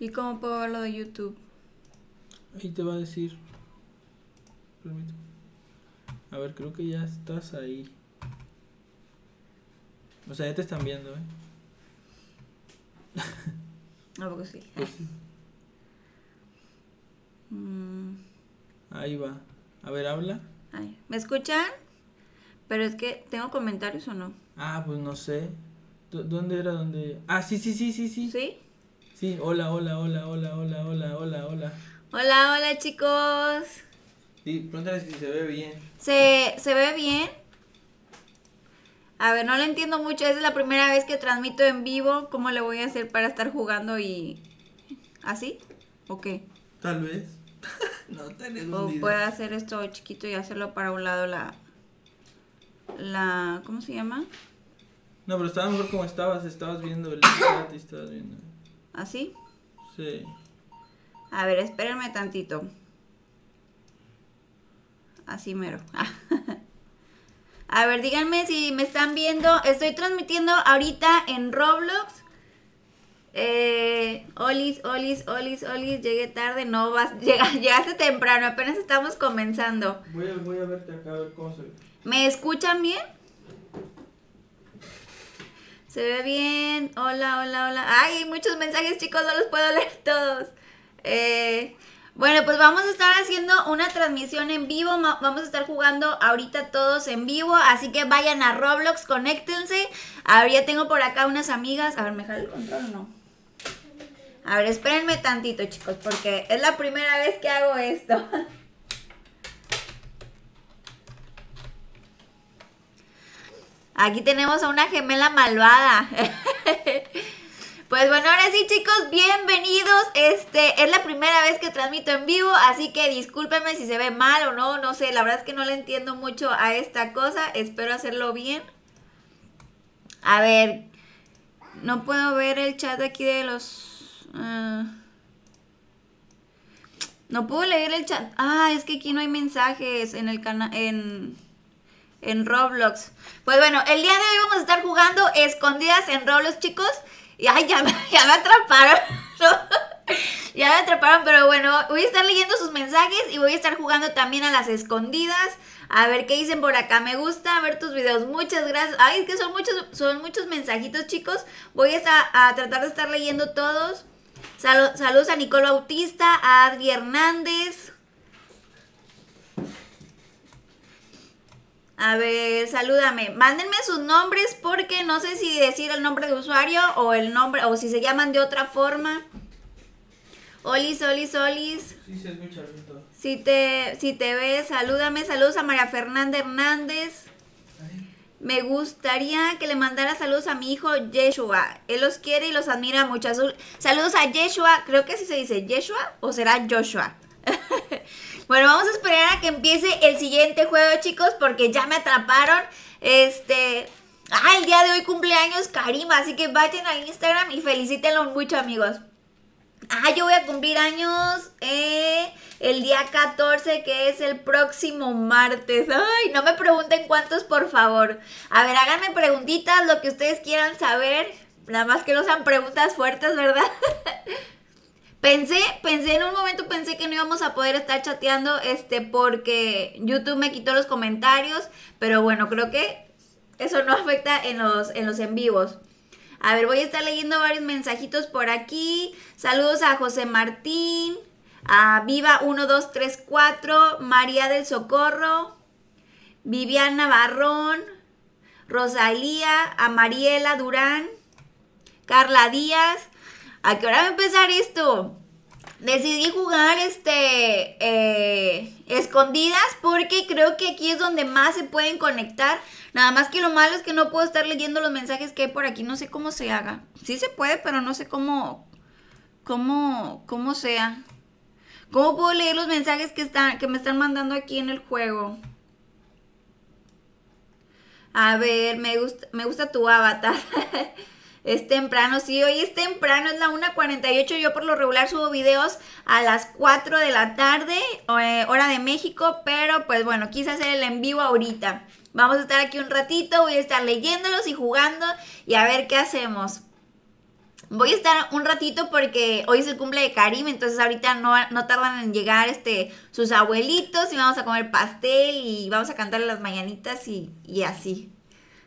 ¿Y cómo puedo lo de YouTube? Ahí te va a decir. permito A ver, creo que ya estás ahí. O sea, ya te están viendo, ¿eh? No, sí. Pues sí. Mm. Ahí va. A ver, habla. ¿Me escuchan? Pero es que, ¿tengo comentarios o no? Ah, pues no sé. ¿Dónde era donde...? Ah, sí, sí, sí, sí, sí. ¿Sí? Sí, hola, hola, hola, hola, hola, hola, hola, hola. Hola, hola chicos. Sí, pregúntale si se ve bien. ¿Se, ve bien? A ver, no lo entiendo mucho. Esa es la primera vez que transmito en vivo. ¿Cómo le voy a hacer para estar jugando y. ¿Así? ¿O qué? Tal vez. no tenemos O puedo hacer esto chiquito y hacerlo para un lado la. La. ¿Cómo se llama? No, pero estaba mejor como estabas. Estabas viendo el chat y estabas viendo. ¿Así? Sí. A ver, espérenme tantito. Así mero. A ver, díganme si me están viendo. Estoy transmitiendo ahorita en Roblox. Eh, olis, olis, olis, olis, llegué tarde, no vas, llegaste temprano, apenas estamos comenzando. Voy a, verte acá el ¿Me escuchan bien? Se ve bien. Hola, hola, hola. Ay, muchos mensajes, chicos, no los puedo leer todos. Eh, bueno, pues vamos a estar haciendo una transmisión en vivo. Vamos a estar jugando ahorita todos en vivo. Así que vayan a Roblox, conéctense. A ver, ya tengo por acá unas amigas. A ver, ¿me el control no? A ver, espérenme tantito, chicos, porque es la primera vez que hago esto. Aquí tenemos a una gemela malvada. Pues bueno, ahora sí chicos, bienvenidos. Este es la primera vez que transmito en vivo, así que discúlpenme si se ve mal o no, no sé, la verdad es que no le entiendo mucho a esta cosa, espero hacerlo bien. A ver, no puedo ver el chat aquí de los... Ah. no puedo leer el chat. Ah, es que aquí no hay mensajes en el canal, en en Roblox. Pues bueno, el día de hoy vamos a estar jugando escondidas en Roblox, chicos. Y ay, ya, ya me atraparon. ya me atraparon, pero bueno, voy a estar leyendo sus mensajes y voy a estar jugando también a las escondidas. A ver qué dicen por acá. Me gusta a ver tus videos. Muchas gracias. Ay, es que son muchos, son muchos mensajitos, chicos. Voy a, tratar de estar leyendo todos. saludos a Nicolo Bautista, a Adri Hernández. A ver, salúdame. Mándenme sus nombres porque no sé si decir el nombre de usuario o el nombre, o si se llaman de otra forma. Olis, olis, olis. Sí, se escucha, Si te, si te ves, salúdame. Saludos a María Fernanda Hernández. Me gustaría que le mandara saludos a mi hijo Yeshua. Él los quiere y los admira mucho. Saludos a Yeshua. Creo que si se dice Yeshua o será Joshua. Bueno, vamos a esperar a que empiece el siguiente juego, chicos, porque ya me atraparon. Este. Ah, el día de hoy cumpleaños Karima, así que vayan al Instagram y felicítenlo mucho, amigos. Ah, yo voy a cumplir años eh, el día 14, que es el próximo martes. Ay, no me pregunten cuántos, por favor. A ver, háganme preguntitas, lo que ustedes quieran saber. Nada más que no sean preguntas fuertes, ¿verdad? Pensé, pensé en un momento, pensé que no íbamos a poder estar chateando, este, porque YouTube me quitó los comentarios, pero bueno, creo que eso no afecta en los en, los en vivos. A ver, voy a estar leyendo varios mensajitos por aquí. Saludos a José Martín, a Viva 1234, María del Socorro, Viviana Barrón, Rosalía, a Mariela Durán, Carla Díaz, ¿a qué hora va a empezar esto? Decidí jugar este eh, escondidas porque creo que aquí es donde más se pueden conectar. Nada más que lo malo es que no puedo estar leyendo los mensajes que hay por aquí. No sé cómo se haga. Sí se puede, pero no sé cómo, cómo, cómo sea. ¿Cómo puedo leer los mensajes que, están, que me están mandando aquí en el juego? A ver, me gusta, me gusta tu avatar. Es temprano, sí, hoy es temprano, es la 1.48. Yo por lo regular subo videos a las 4 de la tarde, eh, hora de México, pero pues bueno, quise hacer el en vivo ahorita. Vamos a estar aquí un ratito, voy a estar leyéndolos y jugando y a ver qué hacemos. Voy a estar un ratito porque hoy es el cumple de Karim, entonces ahorita no, tardan en llegar este, sus abuelitos y vamos a comer pastel y vamos a cantar las mañanitas y, y así.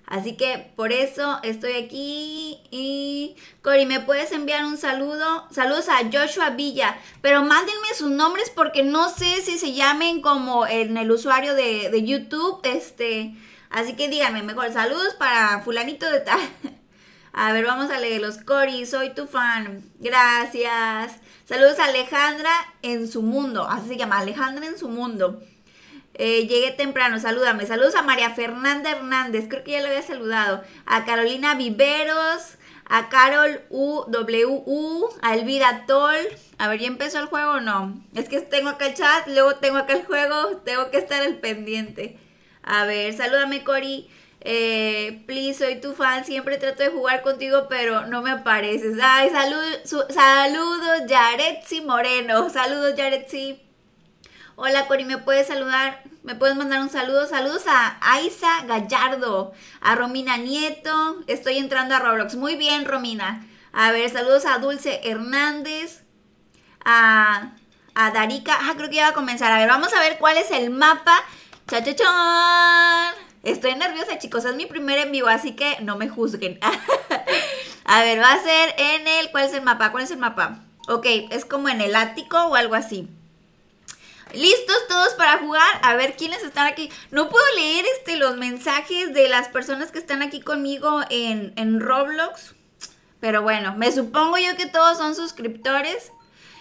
Así que por eso estoy aquí y Cori, ¿me puedes enviar un saludo? Saludos a Joshua Villa, pero mándenme sus nombres porque no sé si se llamen como en el usuario de, YouTube, este, así que díganme mejor, saludos para fulanito de tal. A ver, vamos a leerlos. Cori, soy tu fan. Gracias. Saludos a Alejandra en su mundo. Así se llama, Alejandra en su mundo. Eh, llegué temprano, salúdame. Saludos a María Fernanda Hernández, creo que ya lo había saludado. A Carolina Viveros, a Carol UWU, a Elvira Tol A ver, ¿ya empezó el juego o no? Es que tengo acá el chat, luego tengo acá el juego, tengo que estar al pendiente. A ver, salúdame Cori. Eh, please, soy tu fan, siempre trato de jugar contigo, pero no me apareces. Ay, saludos, Yaretsi Moreno. Saludos, Yaretsi. Hola, Cori, ¿me puedes saludar? me puedes mandar un saludo. Saludos a Aiza Gallardo, a Romina Nieto. Estoy entrando a Roblox. Muy bien, Romina. A ver, saludos a Dulce Hernández, a, a Darica. Ah, creo que iba a comenzar. A ver, vamos a ver cuál es el mapa. Chachachón. Estoy nerviosa, chicos. Es mi primer en vivo, así que no me juzguen. a ver, va a ser en el. ¿Cuál es el mapa? ¿Cuál es el mapa? Ok, es como en el ático o algo así. ¿Listos todos para jugar? A ver quiénes están aquí. No puedo leer este, los mensajes de las personas que están aquí conmigo en, en Roblox. Pero bueno, me supongo yo que todos son suscriptores.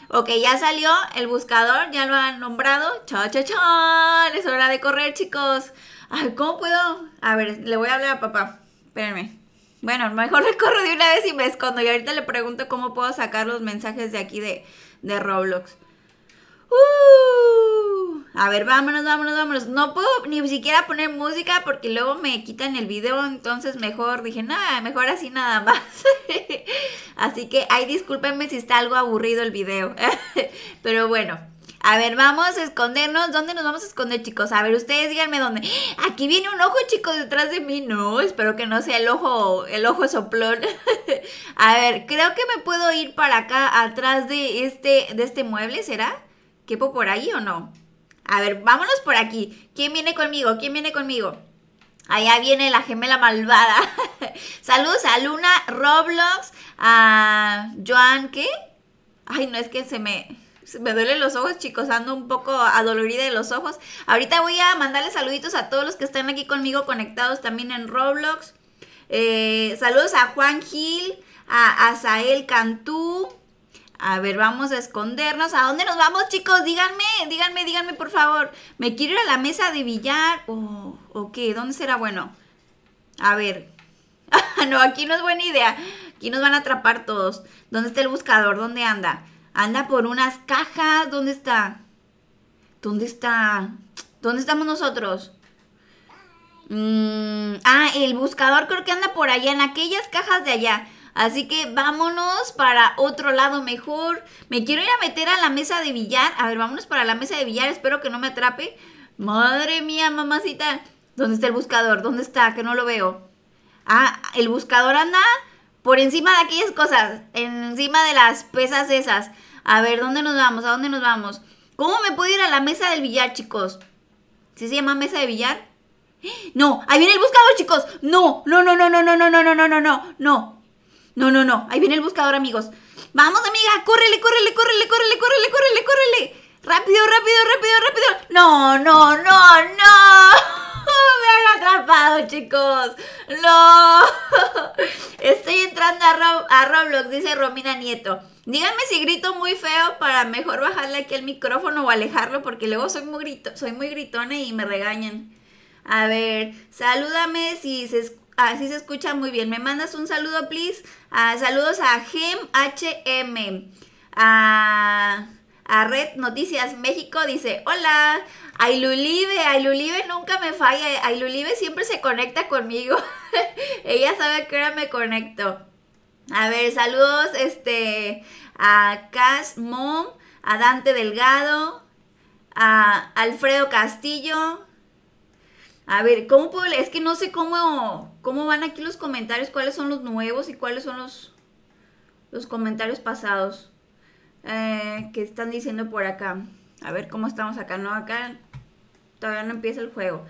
Ok, ya salió el buscador, ya lo han nombrado. Chao, chao, chao. Es hora de correr, chicos. Ay, ¿cómo puedo? A ver, le voy a hablar a papá. Espérenme. Bueno, mejor le corro de una vez y me escondo. Y ahorita le pregunto cómo puedo sacar los mensajes de aquí de, de Roblox. Uh, a ver, vámonos, vámonos, vámonos. No puedo ni siquiera poner música porque luego me quitan el video. Entonces mejor dije, nada, mejor así nada más. así que, ay, discúlpenme si está algo aburrido el video. Pero bueno. A ver, vamos a escondernos. ¿Dónde nos vamos a esconder, chicos? A ver, ustedes díganme dónde. Aquí viene un ojo, chicos, detrás de mí. No, espero que no sea el ojo, el ojo soplón. a ver, creo que me puedo ir para acá, atrás de este, de este mueble, ¿será? por ahí o no? A ver, vámonos por aquí. ¿Quién viene conmigo? ¿Quién viene conmigo? Allá viene la gemela malvada. Saludos a Luna, Roblox, a Joan, ¿qué? Ay, no, es que se me me duelen los ojos, chicos, ando un poco adolorida de los ojos. Ahorita voy a mandarle saluditos a todos los que están aquí conmigo conectados también en Roblox. Eh, saludos a Juan Gil, a Azael Cantú, a ver, vamos a escondernos. ¿A dónde nos vamos, chicos? Díganme, díganme, díganme, por favor. ¿Me quiero ir a la mesa de billar? ¿O oh, qué? ¿Dónde será bueno? A ver. no, aquí no es buena idea. Aquí nos van a atrapar todos. ¿Dónde está el buscador? ¿Dónde anda? Anda por unas cajas. ¿Dónde está? ¿Dónde está? ¿Dónde estamos nosotros? Mm, ah, el buscador creo que anda por allá, en aquellas cajas de allá. Así que vámonos para otro lado mejor. Me quiero ir a meter a la mesa de billar. A ver, vámonos para la mesa de billar. Espero que no me atrape. Madre mía, mamacita. ¿Dónde está el buscador? ¿Dónde está? Que no lo veo. Ah, el buscador anda por encima de aquellas cosas. Encima de las pesas esas. A ver, ¿dónde nos vamos? ¿A dónde nos vamos? ¿Cómo me puedo ir a la mesa del billar, chicos? se llama mesa de billar? No, ahí viene el buscador, chicos. No, no, no, no, no, no, no, no, no, no, no, no. No, no, no. Ahí viene el buscador, amigos. Vamos, amiga. Córrele, córrele, córrele, córrele, córrele, córrele, córrele. Rápido, rápido, rápido, rápido. No, no, no, no. Me han atrapado, chicos. No. Estoy entrando a, Roblox, dice Romina Nieto. Díganme si grito muy feo para mejor bajarle aquí el micrófono o alejarlo porque luego soy muy, grito, soy muy gritona y me regañan. A ver, salúdame si se, ah, si se escucha muy bien. ¿Me mandas un saludo, please? Ah, saludos a Gem HM. Ah, a, Red Noticias México dice, hola, ¡Ailulibe Ailulive nunca me falla, Ailulive siempre se conecta conmigo. Ella sabe que qué hora me conecto. A ver, saludos este, a Cas Mom, a Dante Delgado, a Alfredo Castillo, a ver, ¿cómo puedo Es que no sé cómo, cómo van aquí los comentarios, cuáles son los nuevos y cuáles son los, los comentarios pasados eh, que están diciendo por acá. A ver cómo estamos acá, ¿no? Acá todavía no empieza el juego.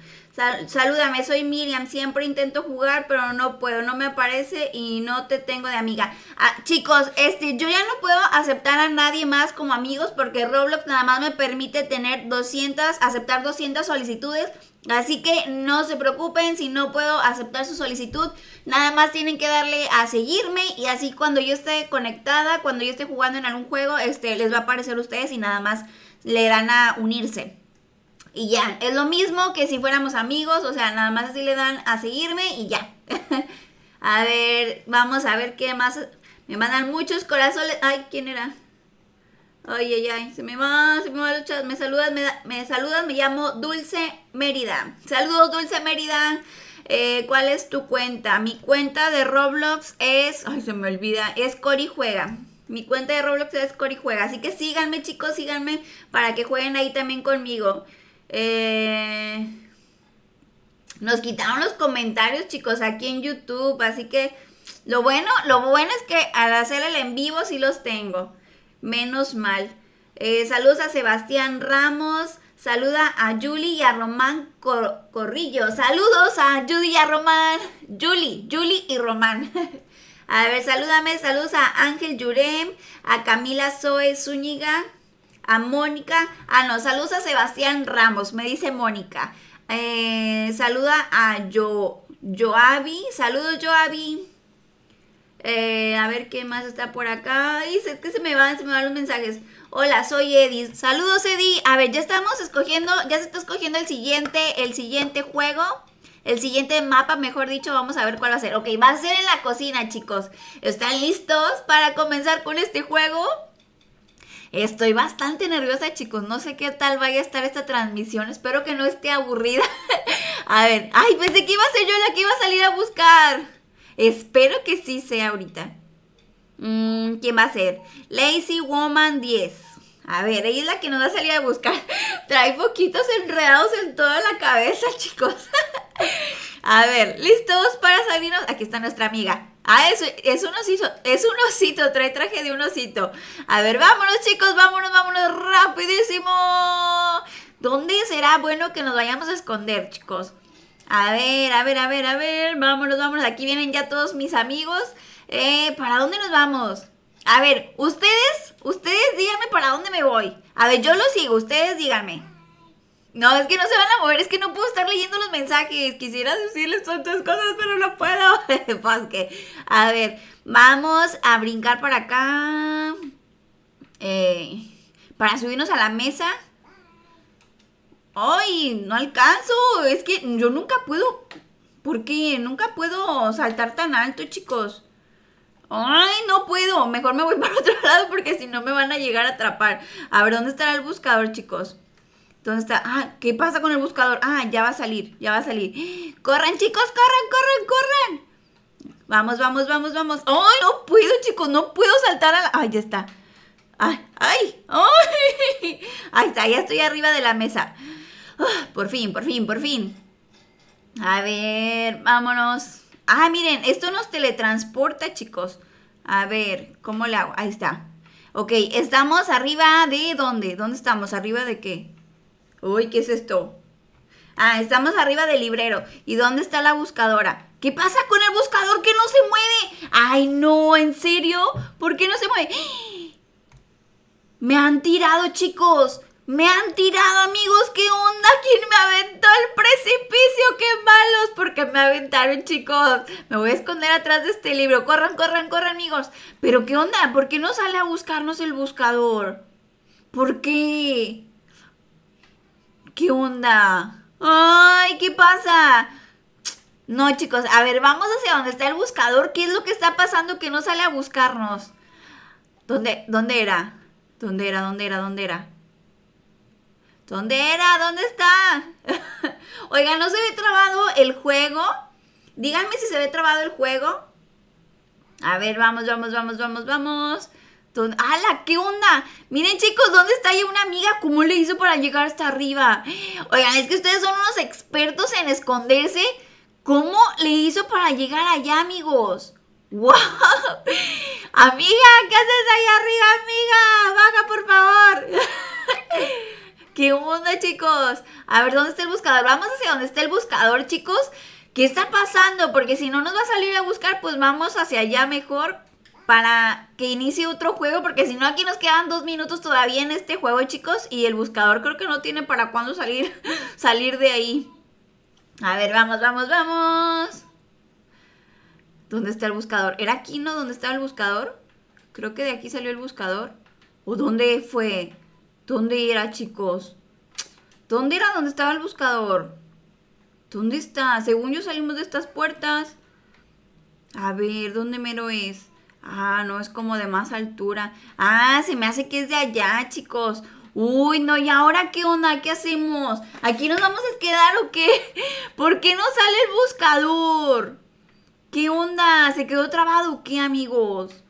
salúdame, soy Miriam, siempre intento jugar, pero no puedo, no me aparece y no te tengo de amiga. Ah, chicos, este, yo ya no puedo aceptar a nadie más como amigos porque Roblox nada más me permite tener 200, aceptar 200 solicitudes Así que no se preocupen si no puedo aceptar su solicitud. Nada más tienen que darle a seguirme y así cuando yo esté conectada, cuando yo esté jugando en algún juego, este, les va a aparecer a ustedes y nada más le dan a unirse. Y ya, es lo mismo que si fuéramos amigos, o sea, nada más así le dan a seguirme y ya. a ver, vamos a ver qué más. Me mandan muchos corazones. Ay, ¿quién era? Ay, ay, ay, se me va, se me va Me saludas, me, me saludan, me llamo Dulce Mérida. Saludos, Dulce Mérida. Eh, ¿Cuál es tu cuenta? Mi cuenta de Roblox es. Ay, se me olvida. Es Cori Juega. Mi cuenta de Roblox es Cori Juega. Así que síganme, chicos, síganme para que jueguen ahí también conmigo. Eh, nos quitaron los comentarios, chicos, aquí en YouTube. Así que lo bueno, lo bueno es que al hacer el en vivo sí los tengo. Menos mal. Eh, saludos a Sebastián Ramos. Saluda a Julie y a Román Corrillo. Saludos a Juli y a Román. Julie, Julie y Román. a ver, salúdame. Saludos a Ángel Yurem, a Camila Zoe Zúñiga, a Mónica. Ah, no, saludos a Sebastián Ramos, me dice Mónica. Eh, saluda a Yo, Joavi. Saludos, Joavi. Eh, a ver qué más está por acá. Y es que se me van, se me van los mensajes. Hola, soy Eddie. Saludos, Eddie. A ver, ya estamos escogiendo, ya se está escogiendo el siguiente, el siguiente juego. El siguiente mapa, mejor dicho, vamos a ver cuál va a ser. Ok, va a ser en la cocina, chicos. ¿Están listos para comenzar con este juego? Estoy bastante nerviosa, chicos. No sé qué tal vaya a estar esta transmisión. Espero que no esté aburrida. a ver, ay, pensé que iba a ser yo la que iba a salir a buscar. Espero que sí sea ahorita. Mm, ¿Quién va a ser? Lazy Woman 10. A ver, ella es la que nos va a salir a buscar. Trae poquitos enredados en toda la cabeza, chicos. a ver, ¿listos para salirnos? Aquí está nuestra amiga. Ah, es, es un osito, es un osito, trae traje de un osito. A ver, vámonos chicos, vámonos, vámonos rapidísimo. ¿Dónde será bueno que nos vayamos a esconder, chicos? A ver, a ver, a ver, a ver. Vámonos, vámonos. Aquí vienen ya todos mis amigos. Eh, ¿Para dónde nos vamos? A ver, ustedes, ustedes díganme para dónde me voy. A ver, yo lo sigo, ustedes díganme. No, es que no se van a mover, es que no puedo estar leyendo los mensajes. Quisiera decirles tantas cosas, pero no puedo. pues que, a ver, vamos a brincar para acá. Eh, para subirnos a la mesa ay, no alcanzo, es que yo nunca puedo, ¿por qué? Nunca puedo saltar tan alto, chicos. Ay, no puedo, mejor me voy para otro lado porque si no me van a llegar a atrapar. A ver, ¿dónde estará el buscador, chicos? ¿Dónde está? Ah, ¿qué pasa con el buscador? Ah, ya va a salir, ya va a salir. ¡Corran, chicos! ¡Corran, corran, corran! Vamos, vamos, vamos, vamos. ¡Ay, no puedo, chicos! No puedo saltar a ¡Ay, ya está! ¡Ay, ay! ¡Ay! Ahí está, ya estoy arriba de la mesa. Ah, por fin, por fin, por fin. A ver, vámonos. Ah, miren, esto nos teletransporta, chicos. A ver, ¿cómo le hago? Ahí está. Ok, estamos arriba de dónde? ¿Dónde estamos? ¿Arriba de qué? Uy, ¿qué es esto? Ah, estamos arriba del librero. ¿Y dónde está la buscadora? ¿Qué pasa con el buscador que no se mueve? Ay, no, ¿en serio? ¿Por qué no se mueve? Me han tirado, chicos. Me han tirado, amigos. ¿Qué onda? ¿Quién me aventó el precipicio? ¡Qué malos! Porque me aventaron, chicos. Me voy a esconder atrás de este libro. Corran, corran, corran, amigos. Pero ¿qué onda? ¿Por qué no sale a buscarnos el buscador? ¿Por qué? ¿Qué onda? ¡Ay! ¿Qué pasa? No, chicos. A ver, vamos hacia donde está el buscador. ¿Qué es lo que está pasando que no sale a buscarnos? ¿Dónde, dónde era? ¿Dónde era? ¿Dónde era? ¿Dónde era? ¿Dónde era? ¿Dónde está? Oigan, ¿no se ve trabado el juego? Díganme si se ve trabado el juego. A ver, vamos, vamos, vamos, vamos, vamos. ¡Hala! ¿Qué onda? Miren, chicos, ¿dónde está ahí una amiga? ¿Cómo le hizo para llegar hasta arriba? Oigan, es que ustedes son unos expertos en esconderse. ¿Cómo le hizo para llegar allá, amigos? ¡Wow! Amiga, ¿qué haces ahí arriba, amiga? Baja, por favor. ¿Qué onda, chicos? A ver, ¿dónde está el buscador? Vamos hacia donde está el buscador, chicos. ¿Qué está pasando? Porque si no nos va a salir a buscar, pues vamos hacia allá mejor para que inicie otro juego. Porque si no, aquí nos quedan dos minutos todavía en este juego, chicos. Y el buscador creo que no tiene para cuándo salir, salir de ahí. A ver, vamos, vamos, vamos. ¿Dónde está el buscador? ¿Era aquí, no? ¿Dónde estaba el buscador? Creo que de aquí salió el buscador. ¿O dónde fue? ¿Dónde era, chicos? ¿Dónde era? donde estaba el buscador? ¿Dónde está? Según yo salimos de estas puertas. A ver, ¿dónde mero es? Ah, no, es como de más altura. Ah, se me hace que es de allá, chicos. Uy, no, ¿y ahora qué onda? ¿Qué hacemos? ¿Aquí nos vamos a quedar o qué? ¿Por qué no sale el buscador? ¿Qué onda? ¿Se quedó trabado o qué, amigos?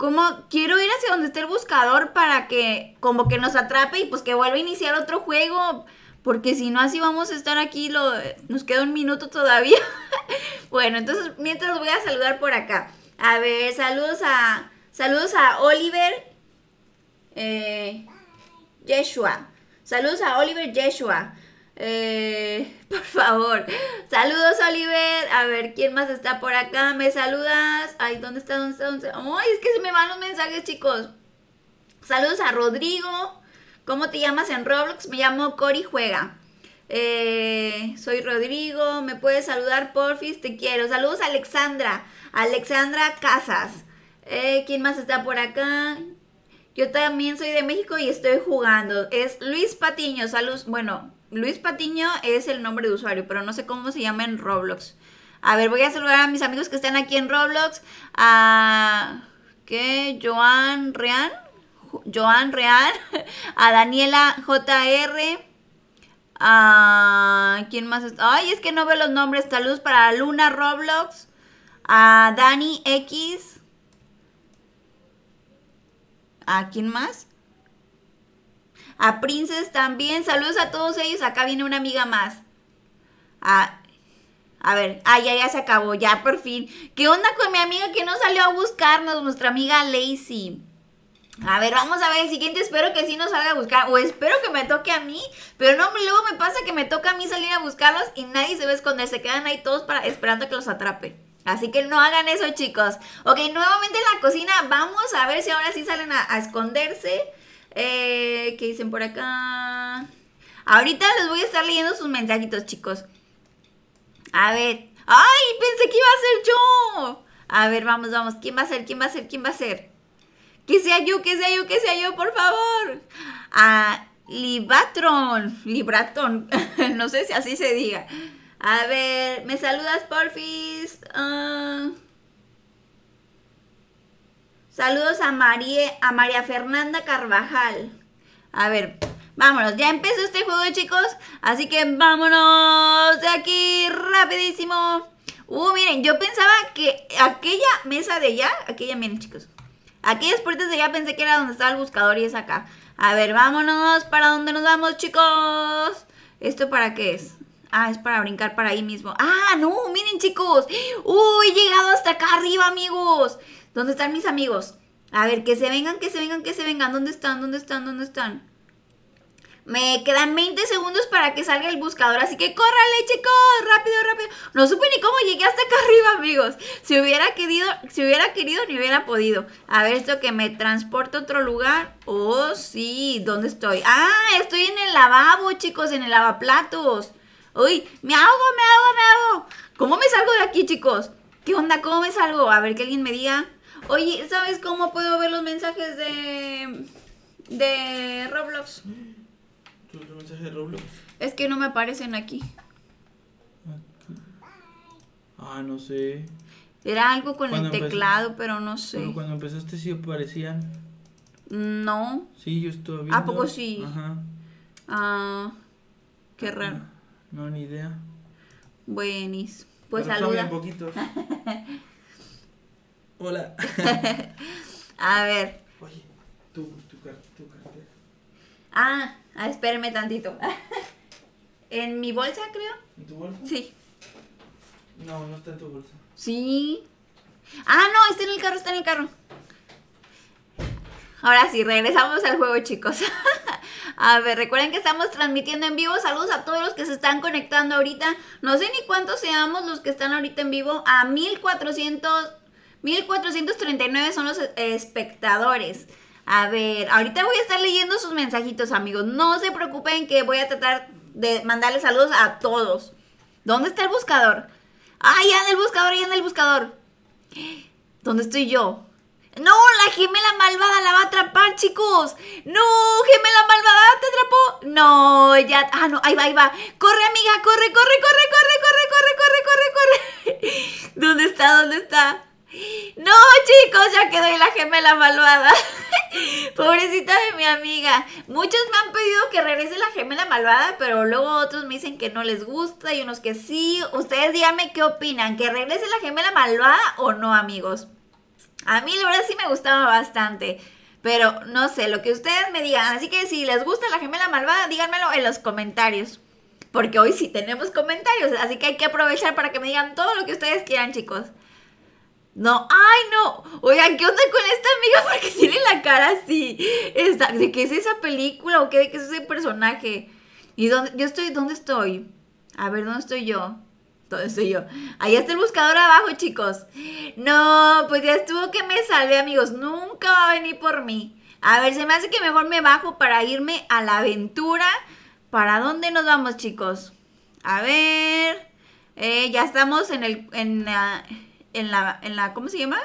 como quiero ir hacia donde esté el buscador para que como que nos atrape y pues que vuelva a iniciar otro juego. Porque si no, así vamos a estar aquí, lo, nos queda un minuto todavía. bueno, entonces mientras voy a saludar por acá. A ver, saludos a, saludos a Oliver eh, Yeshua. Saludos a Oliver Yeshua. Eh, por favor. Saludos, Oliver. A ver, ¿quién más está por acá? ¿Me saludas? Ay, ¿dónde está? ¿Dónde está? ¿Dónde Ay, es que se me van los mensajes, chicos. Saludos a Rodrigo. ¿Cómo te llamas en Roblox? Me llamo Cori Juega. Eh, soy Rodrigo. ¿Me puedes saludar, porfis? Te quiero. Saludos, a Alexandra. Alexandra Casas. Eh, ¿Quién más está por acá? Yo también soy de México y estoy jugando. Es Luis Patiño. Saludos. Bueno, Luis Patiño es el nombre de usuario, pero no sé cómo se llama en Roblox. A ver, voy a saludar a mis amigos que están aquí en Roblox. A. ¿Qué? Joan Real. Joan Real. A Daniela JR. A. ¿Quién más está? Ay, es que no veo los nombres. Saludos para Luna Roblox. A Dani X. ¿A quién más? A Princess también. Saludos a todos ellos. Acá viene una amiga más. A, ver, ah, ya, ya se acabó, ya por fin. ¿Qué onda con mi amiga que no salió a buscarnos? Nuestra amiga Lacey. A ver, vamos a ver el siguiente. Espero que sí nos salga a buscar. O espero que me toque a mí. Pero no, luego me pasa que me toca a mí salir a buscarlos y nadie se a esconder. Se quedan ahí todos para, esperando que los atrape. Así que no hagan eso, chicos. Ok, nuevamente en la cocina. Vamos a ver si ahora sí salen a esconderse. Eh, ¿Qué dicen por acá? Ahorita les voy a estar leyendo sus mensajitos, chicos. A ver. ¡Ay! Pensé que iba a ser yo. A ver, vamos, vamos. ¿Quién va a ser? ¿Quién va a ser? ¿Quién va a ser? Que sea yo, que sea yo, que sea yo, por favor. A Libatron. Libratón. no sé si así se diga. A ver, ¿me saludas, porfis? Ah... Saludos a, María, a María Fernanda Carvajal. A ver, vámonos. Ya empezó este juego, chicos. Así que vámonos de aquí rapidísimo. Uh, miren, yo pensaba que aquella mesa de allá, aquella, miren, chicos. Aquellas puertas de allá pensé que era donde estaba el buscador y es acá. A ver, vámonos. ¿Para dónde nos vamos, chicos? ¿Esto para qué es? Ah, es para brincar para ahí mismo. Ah, no, miren, chicos. Uy, he llegado hasta acá arriba, amigos. ¿Dónde están mis amigos? A ver, que se vengan, que se vengan, que se vengan. ¿Dónde están? ¿Dónde están? ¿Dónde están? Me quedan 20 segundos para que salga el buscador, así que córrale, chicos, rápido, rápido. No supe ni cómo llegué hasta acá arriba, amigos. Si hubiera querido, si hubiera querido, ni hubiera podido. A ver, esto que me transporta a otro lugar. Oh, sí, ¿dónde estoy? Ah, estoy en el lavabo, chicos, en el lavaplatos. Uy, me ahogo, me ahogo, me ahogo. ¿Cómo me salgo de aquí, chicos? ¿Qué onda? ¿Cómo me salgo? A ver, que alguien me diga. Oye, ¿sabes cómo puedo ver los mensajes de. de Roblox? los mensajes de Roblox? Es que no me aparecen aquí. Ah, no sé. Era algo con el teclado, pero no sé. Pero cuando empezaste sí aparecían. No. Sí, yo estuve viendo. ¿A poco sí? Ajá. Ah, qué raro. No, ni idea. Buenis. Pues pero pues saluda. Un poquito. Hola. a ver. Oye, tu, cartera. Ah, ah espérenme tantito. en mi bolsa, creo. ¿En tu bolsa? Sí. No, no está en tu bolsa. Sí. Ah, no, está en el carro, está en el carro. Ahora sí, regresamos al juego, chicos. a ver, recuerden que estamos transmitiendo en vivo. Saludos a todos los que se están conectando ahorita. No sé ni cuántos seamos los que están ahorita en vivo. A 1400 1439 son los eh, espectadores. A ver, ahorita voy a estar leyendo sus mensajitos, amigos. No se preocupen que voy a tratar de mandarles saludos a todos. ¿Dónde está el buscador? ¡Ah, ya en el buscador, ya en el buscador! ¿Dónde estoy yo? ¡No! ¡La gemela malvada la va a atrapar, chicos! ¡No! ¡Gemela malvada te atrapó! ¡No! Ya. Ah, no, ahí va, ahí va. ¡Corre, amiga! ¡Corre, corre, corre, corre, corre, corre, corre, corre, corre! ¿Dónde está? ¿Dónde está? No, chicos, ya quedó la gemela malvada. Pobrecita de mi amiga. Muchos me han pedido que regrese la gemela malvada, pero luego otros me dicen que no les gusta y unos que sí. Ustedes díganme qué opinan, que regrese la gemela malvada o no, amigos. A mí la verdad sí me gustaba bastante. Pero no sé, lo que ustedes me digan. Así que si les gusta la gemela malvada, díganmelo en los comentarios. Porque hoy sí tenemos comentarios. Así que hay que aprovechar para que me digan todo lo que ustedes quieran, chicos. No, ay, no. Oigan, ¿qué onda con esta amiga? Porque tiene la cara así. ¿De qué es esa película? ¿O qué, de qué es ese personaje? ¿Y dónde? Yo estoy, ¿dónde estoy? A ver, ¿dónde estoy yo? ¿Dónde estoy yo? Ahí está el buscador abajo, chicos. No, pues ya estuvo que me salve, amigos. Nunca va a venir por mí. A ver, se me hace que mejor me bajo para irme a la aventura. ¿Para dónde nos vamos, chicos? A ver. Eh, ya estamos en el en la, en la, ¿cómo se llama?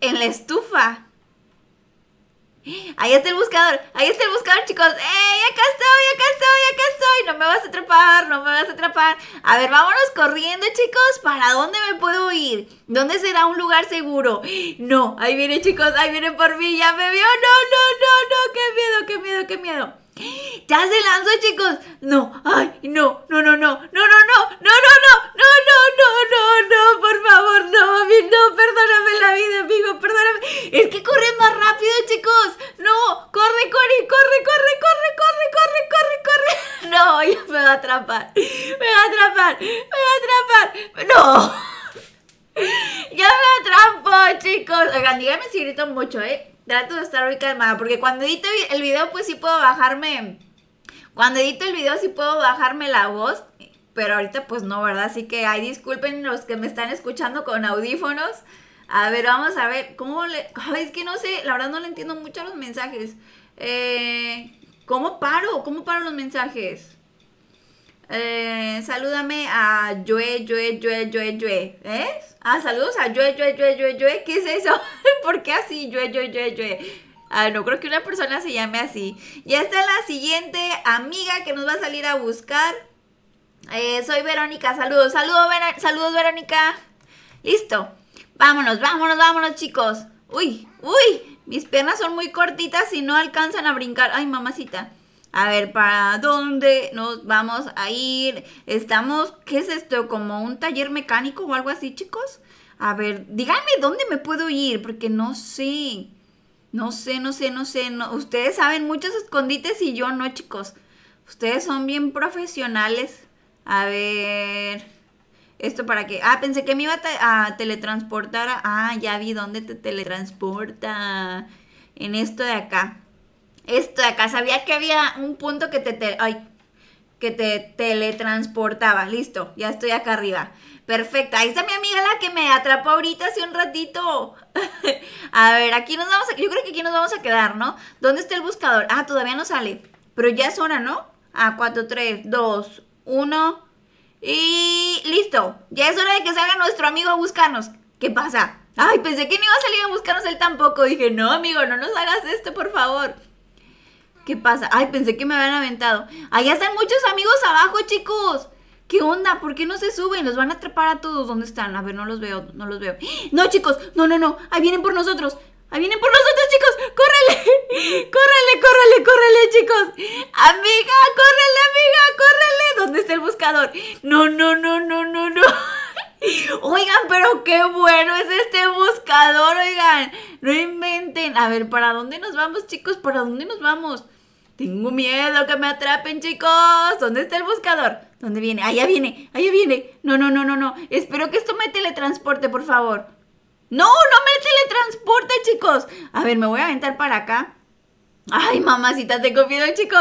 En la estufa. Ahí está el buscador, ahí está el buscador, chicos. ¡Ey, acá estoy, acá estoy, acá estoy! No me vas a atrapar, no me vas a atrapar. A ver, vámonos corriendo, chicos. ¿Para dónde me puedo ir? ¿Dónde será un lugar seguro? No, ahí viene, chicos, ahí viene por mí, ya me vio. No, no, no, no, qué miedo, qué miedo, qué miedo. Ya se lanzó, chicos. No, ay, no, no, no, no, no, no, no, no, no, no, no, no, no, no, no, por favor, no, no, perdóname la vida, amigo, perdóname. Es que corre más rápido, chicos. No, corre, corre, corre, corre, corre, corre, corre, corre, corre. No, ya me va a atrapar, me va a atrapar, me va a atrapar. No. Ya me atrapo, chicos. Oigan, díganme si grito mucho, ¿eh? trato de estar muy calmada, porque cuando edito el video, pues sí puedo bajarme. Cuando edito el video, sí puedo bajarme la voz, pero ahorita pues no, ¿verdad? Así que ahí disculpen los que me están escuchando con audífonos. A ver, vamos a ver, ¿cómo le. es que no sé, la verdad no le entiendo mucho los mensajes. Eh, ¿Cómo paro? ¿Cómo paro los mensajes? Eh, salúdame a Yue, Yue, Yue, Yue, Yue. ¿Eh? Ah, saludos a Yue, Yue, Yue, Yue, Yue. ¿Qué es eso? ¿Por qué así? Yue, Yue, Yue, Yue. Ah, no creo que una persona se llame así. Ya está la siguiente amiga que nos va a salir a buscar. Eh, soy Verónica, saludos, saludos, saludos Verónica. Listo. Vámonos, vámonos, vámonos chicos. Uy, uy, mis piernas son muy cortitas y no alcanzan a brincar. Ay, mamacita. A ver, ¿para dónde nos vamos a ir? Estamos, ¿qué es esto? ¿Como un taller mecánico o algo así, chicos? A ver, díganme dónde me puedo ir, porque no sé. No sé, no sé, no sé. Ustedes saben muchos escondites y yo no, chicos. Ustedes son bien profesionales. A ver. ¿Esto para qué? Ah, pensé que me iba a, teletransportar. ah, ya vi dónde te teletransporta. En esto de acá. Esto acá sabía que había un punto que te, te ay, que te teletransportaba. Listo, ya estoy acá arriba. Perfecto, ahí está mi amiga la que me atrapó ahorita hace un ratito. a ver, aquí nos vamos a... Yo creo que aquí nos vamos a quedar, ¿no? ¿Dónde está el buscador? Ah, todavía no sale. Pero ya es hora, ¿no? Ah, 4, 3, 2, 1. Y listo. Ya es hora de que salga nuestro amigo a buscarnos. ¿Qué pasa? Ay, pensé que no iba a salir a buscarnos él tampoco. Dije, no, amigo, no nos hagas esto, por favor. ¿Qué pasa? Ay, pensé que me habían aventado. Allá están muchos amigos abajo, chicos. ¿Qué onda? ¿Por qué no se suben? Los van a atrapar a todos. ¿Dónde están? A ver, no los veo, no los veo. No, chicos, no, no, no. Ahí vienen por nosotros. Ahí vienen por nosotros, chicos. ¡Córrele! ¡Córrele, córrele, córrele, chicos! Amiga, córrele, amiga, córrele. ¿Dónde está el buscador? No, no, no, no, no, no. Oigan, pero qué bueno es este buscador, oigan. No inventen. A ver, ¿para dónde nos vamos, chicos? ¿Para dónde nos vamos? Tengo miedo que me atrapen, chicos. ¿Dónde está el buscador? ¿Dónde viene? Allá ah, viene, allá ah, viene. No, no, no, no, no. Espero que esto me teletransporte, por favor. No, no me teletransporte, chicos. A ver, me voy a aventar para acá. Ay, mamacita, tengo miedo, chicos.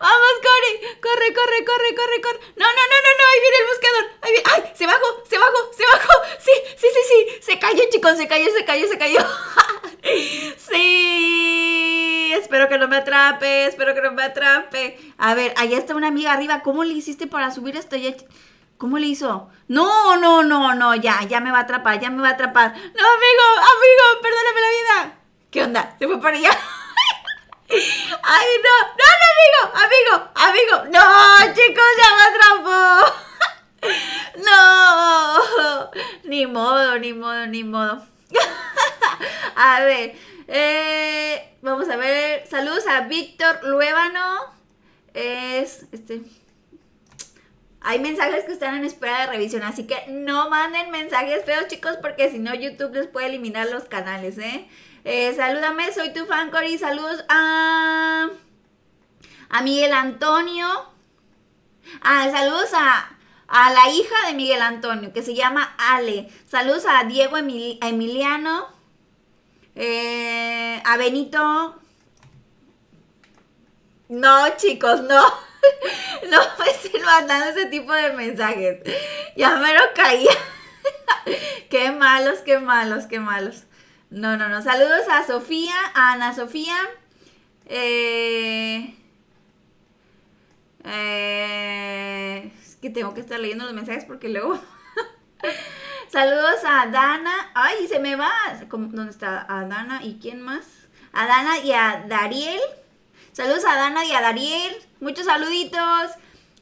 Vamos, Cori. Corre, corre, corre, corre, corre. No, no, no, no, no. Ahí viene el buscador. Ahí viene. Ay, se bajó, se bajó, se bajó. Sí, sí, sí, sí. Se cayó, chicos. Se cayó, se cayó, se cayó. sí espero que no me atrape, espero que no me atrape. A ver, allá está una amiga arriba, ¿cómo le hiciste para subir esto? ¿Cómo le hizo? No, no, no, no, ya, ya me va a atrapar, ya me va a atrapar. No, amigo, amigo, perdóname la vida. ¿Qué onda? ¿Se fue para allá? Ay, no, no, no, amigo, amigo, amigo. No, chicos, ya me atrapó. No, ni modo, ni modo, ni modo. A ver, eh, vamos a ver. Saludos a Víctor Luévano, Es este. Hay mensajes que están en espera de revisión, así que no manden mensajes feos, chicos, porque si no, YouTube les puede eliminar los canales, ¿eh? eh salúdame, soy tu fan, Cory. Saludos a. A Miguel Antonio. Ah, saludos a a la hija de Miguel Antonio, que se llama Ale. Saludos a Diego Emiliano. Eh, a Benito. No, chicos, no. No me estén mandando ese tipo de mensajes. Ya me lo caía. Qué malos, qué malos, qué malos. No, no, no. Saludos a Sofía, a Ana Sofía. Eh, eh, es que tengo que estar leyendo los mensajes porque luego Saludos a Dana. Ay, se me va. ¿Dónde está? A Dana y quién más? A Dana y a Dariel. Saludos a Dana y a Dariel. Muchos saluditos.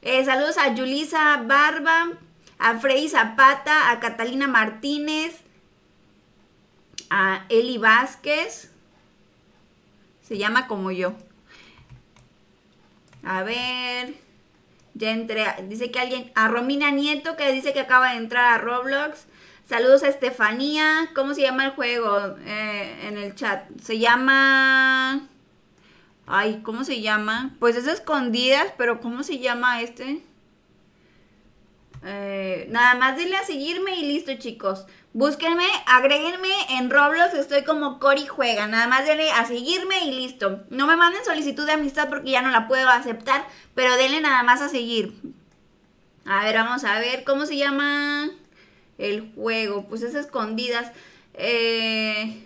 Eh, saludos a Julisa, Barba, a Freddy Zapata, a Catalina Martínez, a Eli Vázquez. Se llama como yo. A ver. Ya entré. Dice que alguien. A Romina Nieto que dice que acaba de entrar a Roblox. Saludos a Estefanía. ¿Cómo se llama el juego eh, en el chat? Se llama... Ay, ¿cómo se llama? Pues es escondidas, pero ¿cómo se llama este? Eh, nada más dile a seguirme y listo, chicos. Búsquenme, agréguenme en Roblox, estoy como Cori Juega. Nada más denle a seguirme y listo. No me manden solicitud de amistad porque ya no la puedo aceptar, pero denle nada más a seguir. A ver, vamos a ver, ¿cómo se llama? el juego, pues es escondidas. Eh,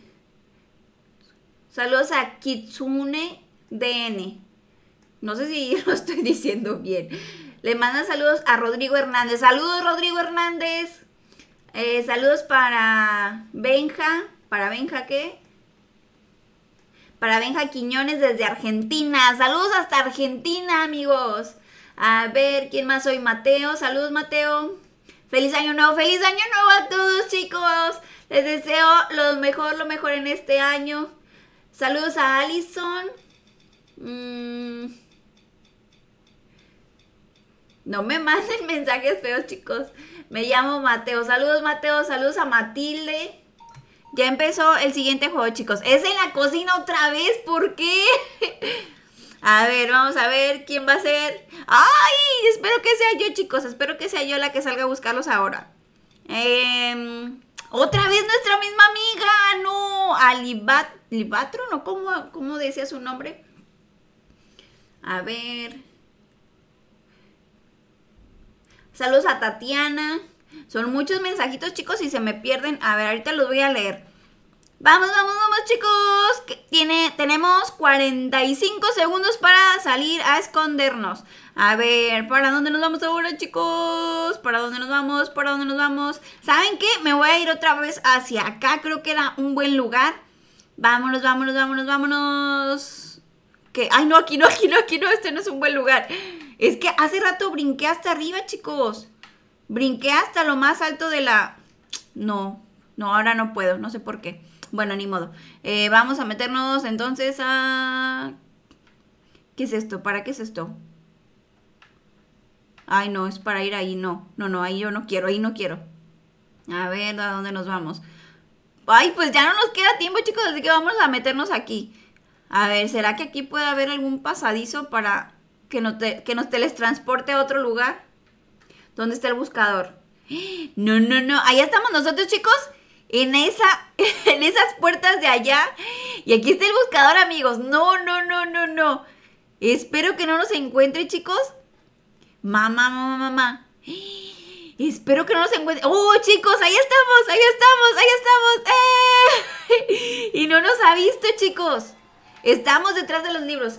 saludos a Kitsune DN. No sé si lo estoy diciendo bien. Le mandan saludos a Rodrigo Hernández. Saludos, Rodrigo Hernández. Eh, saludos para Benja. ¿Para Benja qué? Para Benja Quiñones desde Argentina. Saludos hasta Argentina, amigos. A ver, ¿quién más soy? Mateo. Saludos, Mateo. Feliz año nuevo, feliz año nuevo a todos chicos. Les deseo lo mejor, lo mejor en este año. Saludos a Allison. Mm. No me manden mensajes feos chicos. Me llamo Mateo. Saludos Mateo, saludos a Matilde. Ya empezó el siguiente juego chicos. Es en la cocina otra vez, ¿por qué? A ver, vamos a ver quién va a ser. ¡Ay! Espero que sea yo, chicos. Espero que sea yo la que salga a buscarlos ahora. Em, otra vez nuestra misma amiga. No, Alibat, Alibatron, ¿no? ¿Cómo, ¿Cómo decía su nombre? A ver. Saludos a Tatiana. Son muchos mensajitos, chicos, y se me pierden. A ver, ahorita los voy a leer. Vamos, vamos, vamos chicos. Tiene, tenemos 45 segundos para salir a escondernos. A ver, ¿para dónde nos vamos ahora chicos? ¿Para dónde nos vamos? ¿Para dónde nos vamos? ¿Saben qué? Me voy a ir otra vez hacia acá. Creo que era un buen lugar. Vámonos, vámonos, vámonos, vámonos. que Ay, no, aquí no, aquí no, aquí no. Este no es un buen lugar. Es que hace rato brinqué hasta arriba, chicos. Brinqué hasta lo más alto de la... No, no, ahora no puedo. No sé por qué. Bueno, ni modo. Eh, vamos a meternos entonces a... ¿Qué es esto? ¿Para qué es esto? Ay, no, es para ir ahí, no. No, no, ahí yo no quiero, ahí no quiero. A ver, ¿a dónde nos vamos? Ay, pues ya no nos queda tiempo, chicos, así que vamos a meternos aquí. A ver, ¿será que aquí puede haber algún pasadizo para que, no te, que nos teletransporte a otro lugar? ¿Dónde está el buscador? No, no, no. Ahí estamos nosotros, chicos en, esa, en esas puertas de allá. Y aquí está el buscador, amigos. No, no, no, no, no. Espero que no nos encuentre, chicos. Mamá, mamá, mamá. Espero que no nos encuentre. ¡Oh, chicos! ¡Ahí estamos! ¡Ahí estamos! ¡Ahí estamos! ¡Eh! Y no nos ha visto, chicos. Estamos detrás de los libros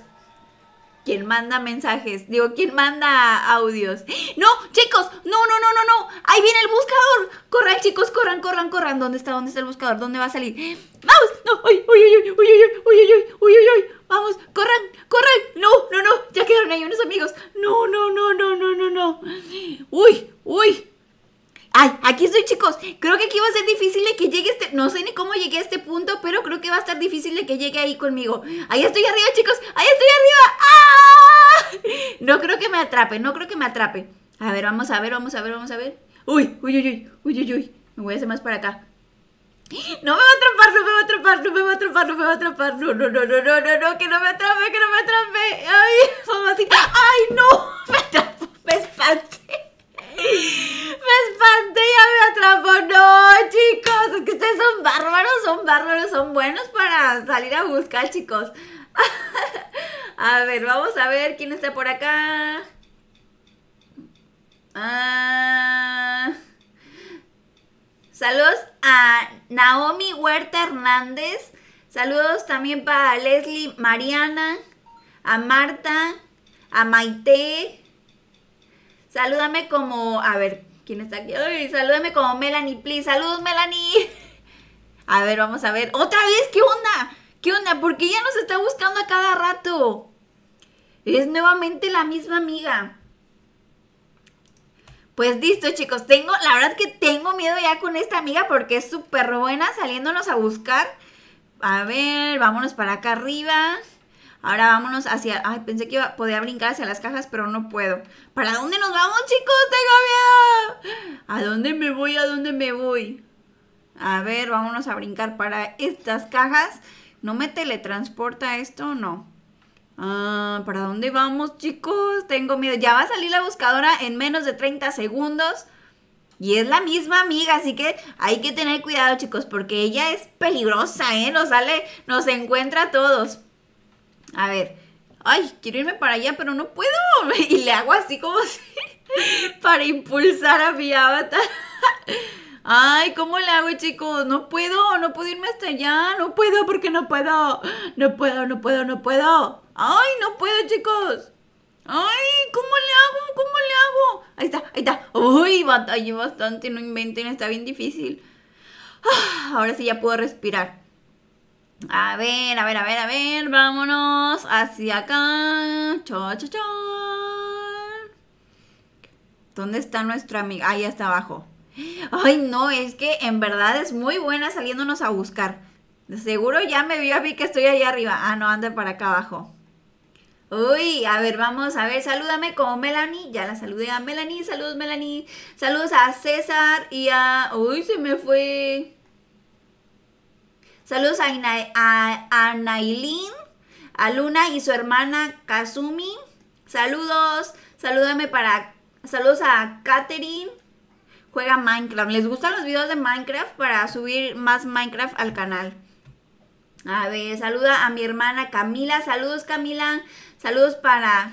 quien manda mensajes, digo, quien manda audios. No, chicos, no, no, no, no, no. Ahí viene el buscador. Corran, chicos, corran, corran, corran. ¿Dónde está? ¿Dónde está el buscador? ¿Dónde va a salir? Vamos, no, uy, uy, uy, uy, uy, uy, uy, uy, uy, Vamos, corran, corran. No, no, no. Ya quedaron ahí unos amigos. No, no, no, no, no, no, no. Uy, uy. Ay, aquí estoy chicos. Creo que aquí va a ser difícil de que llegue este... No sé ni cómo llegué a este punto, pero creo que va a estar difícil de que llegue ahí conmigo. Ahí estoy arriba, chicos. Ahí estoy arriba. ¡Ah! No creo que me atrape, no creo que me atrape. A ver, vamos a ver, vamos a ver, vamos a ver. Uy, uy, uy, uy, uy, uy, uy. Me voy a hacer más para acá. No me va a atrapar, no me va a atrapar, no me va a atrapar, no me va a atrapar. No, no, no, no, no, no, no, que no me atrape, que no me atrape. Ay, mamacita. Ay, no. Me atrapó, me espanté. Me espanté, ya me atrapó. No, chicos, es que ustedes son bárbaros, son bárbaros, son buenos para salir a buscar, chicos. a ver, vamos a ver quién está por acá. Ah. saludos a Naomi Huerta Hernández. Saludos también para Leslie Mariana, a Marta, a Maite, Salúdame como, a ver, ¿quién está aquí? Ay, salúdame como Melanie, please. Saludos, Melanie. A ver, vamos a ver. Otra vez, ¿qué onda? ¿Qué onda? Porque ella nos está buscando a cada rato. Es nuevamente la misma amiga. Pues listo, chicos. Tengo, la verdad que tengo miedo ya con esta amiga porque es súper buena saliéndonos a buscar. A ver, vámonos para acá arriba. Ahora vámonos hacia... Ay, pensé que podía brincar hacia las cajas, pero no puedo. ¿Para dónde nos vamos, chicos? ¡Tengo miedo! ¿A dónde me voy? ¿A dónde me voy? A ver, vámonos a brincar para estas cajas. ¿No me teletransporta esto no? Ah, ¿para dónde vamos, chicos? Tengo miedo. Ya va a salir la buscadora en menos de 30 segundos. Y es la misma amiga, así que hay que tener cuidado, chicos, porque ella es peligrosa, ¿eh? Nos sale, nos encuentra a todos. A ver, ay, quiero irme para allá, pero no puedo. Y le hago así como si, para impulsar a mi avatar. Ay, ¿cómo le hago, chicos? No puedo, no puedo irme hasta allá, no puedo porque no puedo. No puedo, no puedo, no puedo. Ay, no puedo, chicos. Ay, ¿cómo le hago? ¿Cómo le hago? Ahí está, ahí está. Uy, batallé bastante, no inventen, está bien difícil. ahora sí ya puedo respirar. A ver, a ver, a ver, a ver, vámonos hacia acá. Cho, cho, cho. ¿Dónde está nuestra amiga? ya está abajo. Ay, no, es que en verdad es muy buena saliéndonos a buscar. Seguro ya me vio a mí que estoy allá arriba. Ah, no, anda para acá abajo. Uy, a ver, vamos a ver, salúdame con Melanie. Ya la saludé a Melanie. Saludos, Melanie. Saludos a César y a. Uy, se me fue. Saludos a, Ina, a, Luna y su hermana Kazumi. Saludos, salúdame para. Saludos a Katherine. Juega Minecraft. ¿Les gustan los videos de Minecraft para subir más Minecraft al canal? A ver, saluda a mi hermana Camila. Saludos, Camila. Saludos para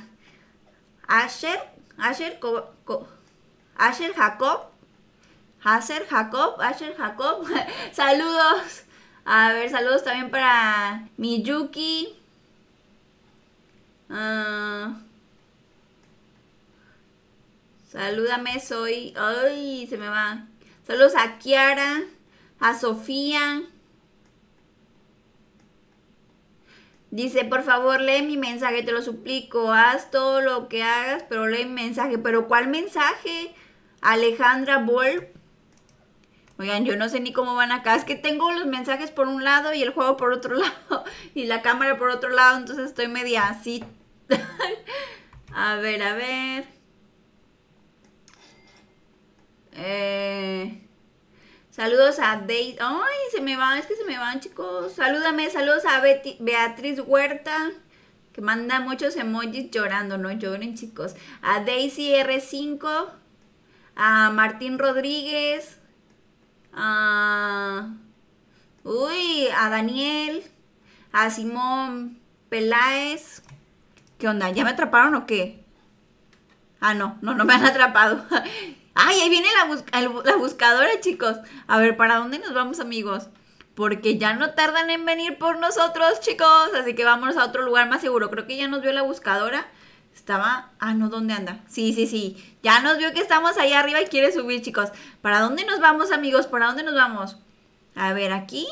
Asher. Asher, Asher Jacob. Asher Jacob. Asher Jacob. saludos. A ver, saludos también para Miyuki. Ah. salúdame, soy. Ay, se me va. Saludos a Kiara, a Sofía. Dice, por favor, lee mi mensaje, te lo suplico. Haz todo lo que hagas, pero lee mi mensaje. ¿Pero cuál mensaje? Alejandra Volp. Oigan, yo no sé ni cómo van acá. Es que tengo los mensajes por un lado y el juego por otro lado y la cámara por otro lado, entonces estoy media así. a ver, a ver. Eh, saludos a Daisy Ay, se me van, es que se me van, chicos. Salúdame, saludos a Beatriz Huerta. Que manda muchos emojis llorando, no lloren chicos. A Daisy R5, a Martín Rodríguez, a, uy, a Daniel, a Simón Peláez. ¿Qué onda? ¿Ya me atraparon o qué? Ah, no, no, no me han atrapado. ¡Ay, ahí viene la, la buscadora, chicos! A ver, ¿para dónde nos vamos, amigos? Porque ya no tardan en venir por nosotros, chicos. Así que vamos a otro lugar más seguro. Creo que ya nos vio la buscadora. Estaba, ah, no, ¿dónde anda? Sí, sí, sí. Ya nos vio que estamos ahí arriba y quiere subir, chicos. ¿Para dónde nos vamos, amigos? ¿Para dónde nos vamos? A ver, aquí.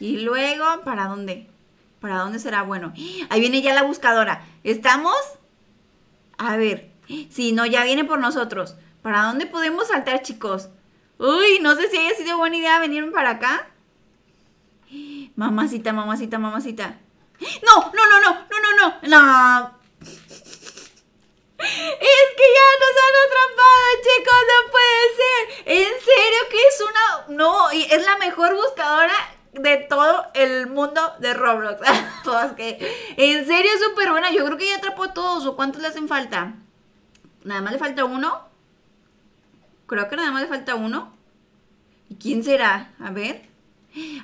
Y luego, ¿para dónde? ¿Para dónde será bueno? Ahí viene ya la buscadora. ¿Estamos? A ver. Sí, no, ya viene por nosotros. ¿Para dónde podemos saltar, chicos? Uy, no sé si haya sido buena idea venir para acá. Mamacita, mamacita, mamacita. No, no, no, no, no, no, no. No, es que ya nos han atrapado, chicos, no puede ser. En serio que es una... No, y es la mejor buscadora de todo el mundo de Roblox. Todas pues que... En serio es súper buena. Yo creo que ya atrapó a todos. ¿O cuántos le hacen falta? Nada más le falta uno. Creo que nada más le falta uno. ¿Y quién será? A ver.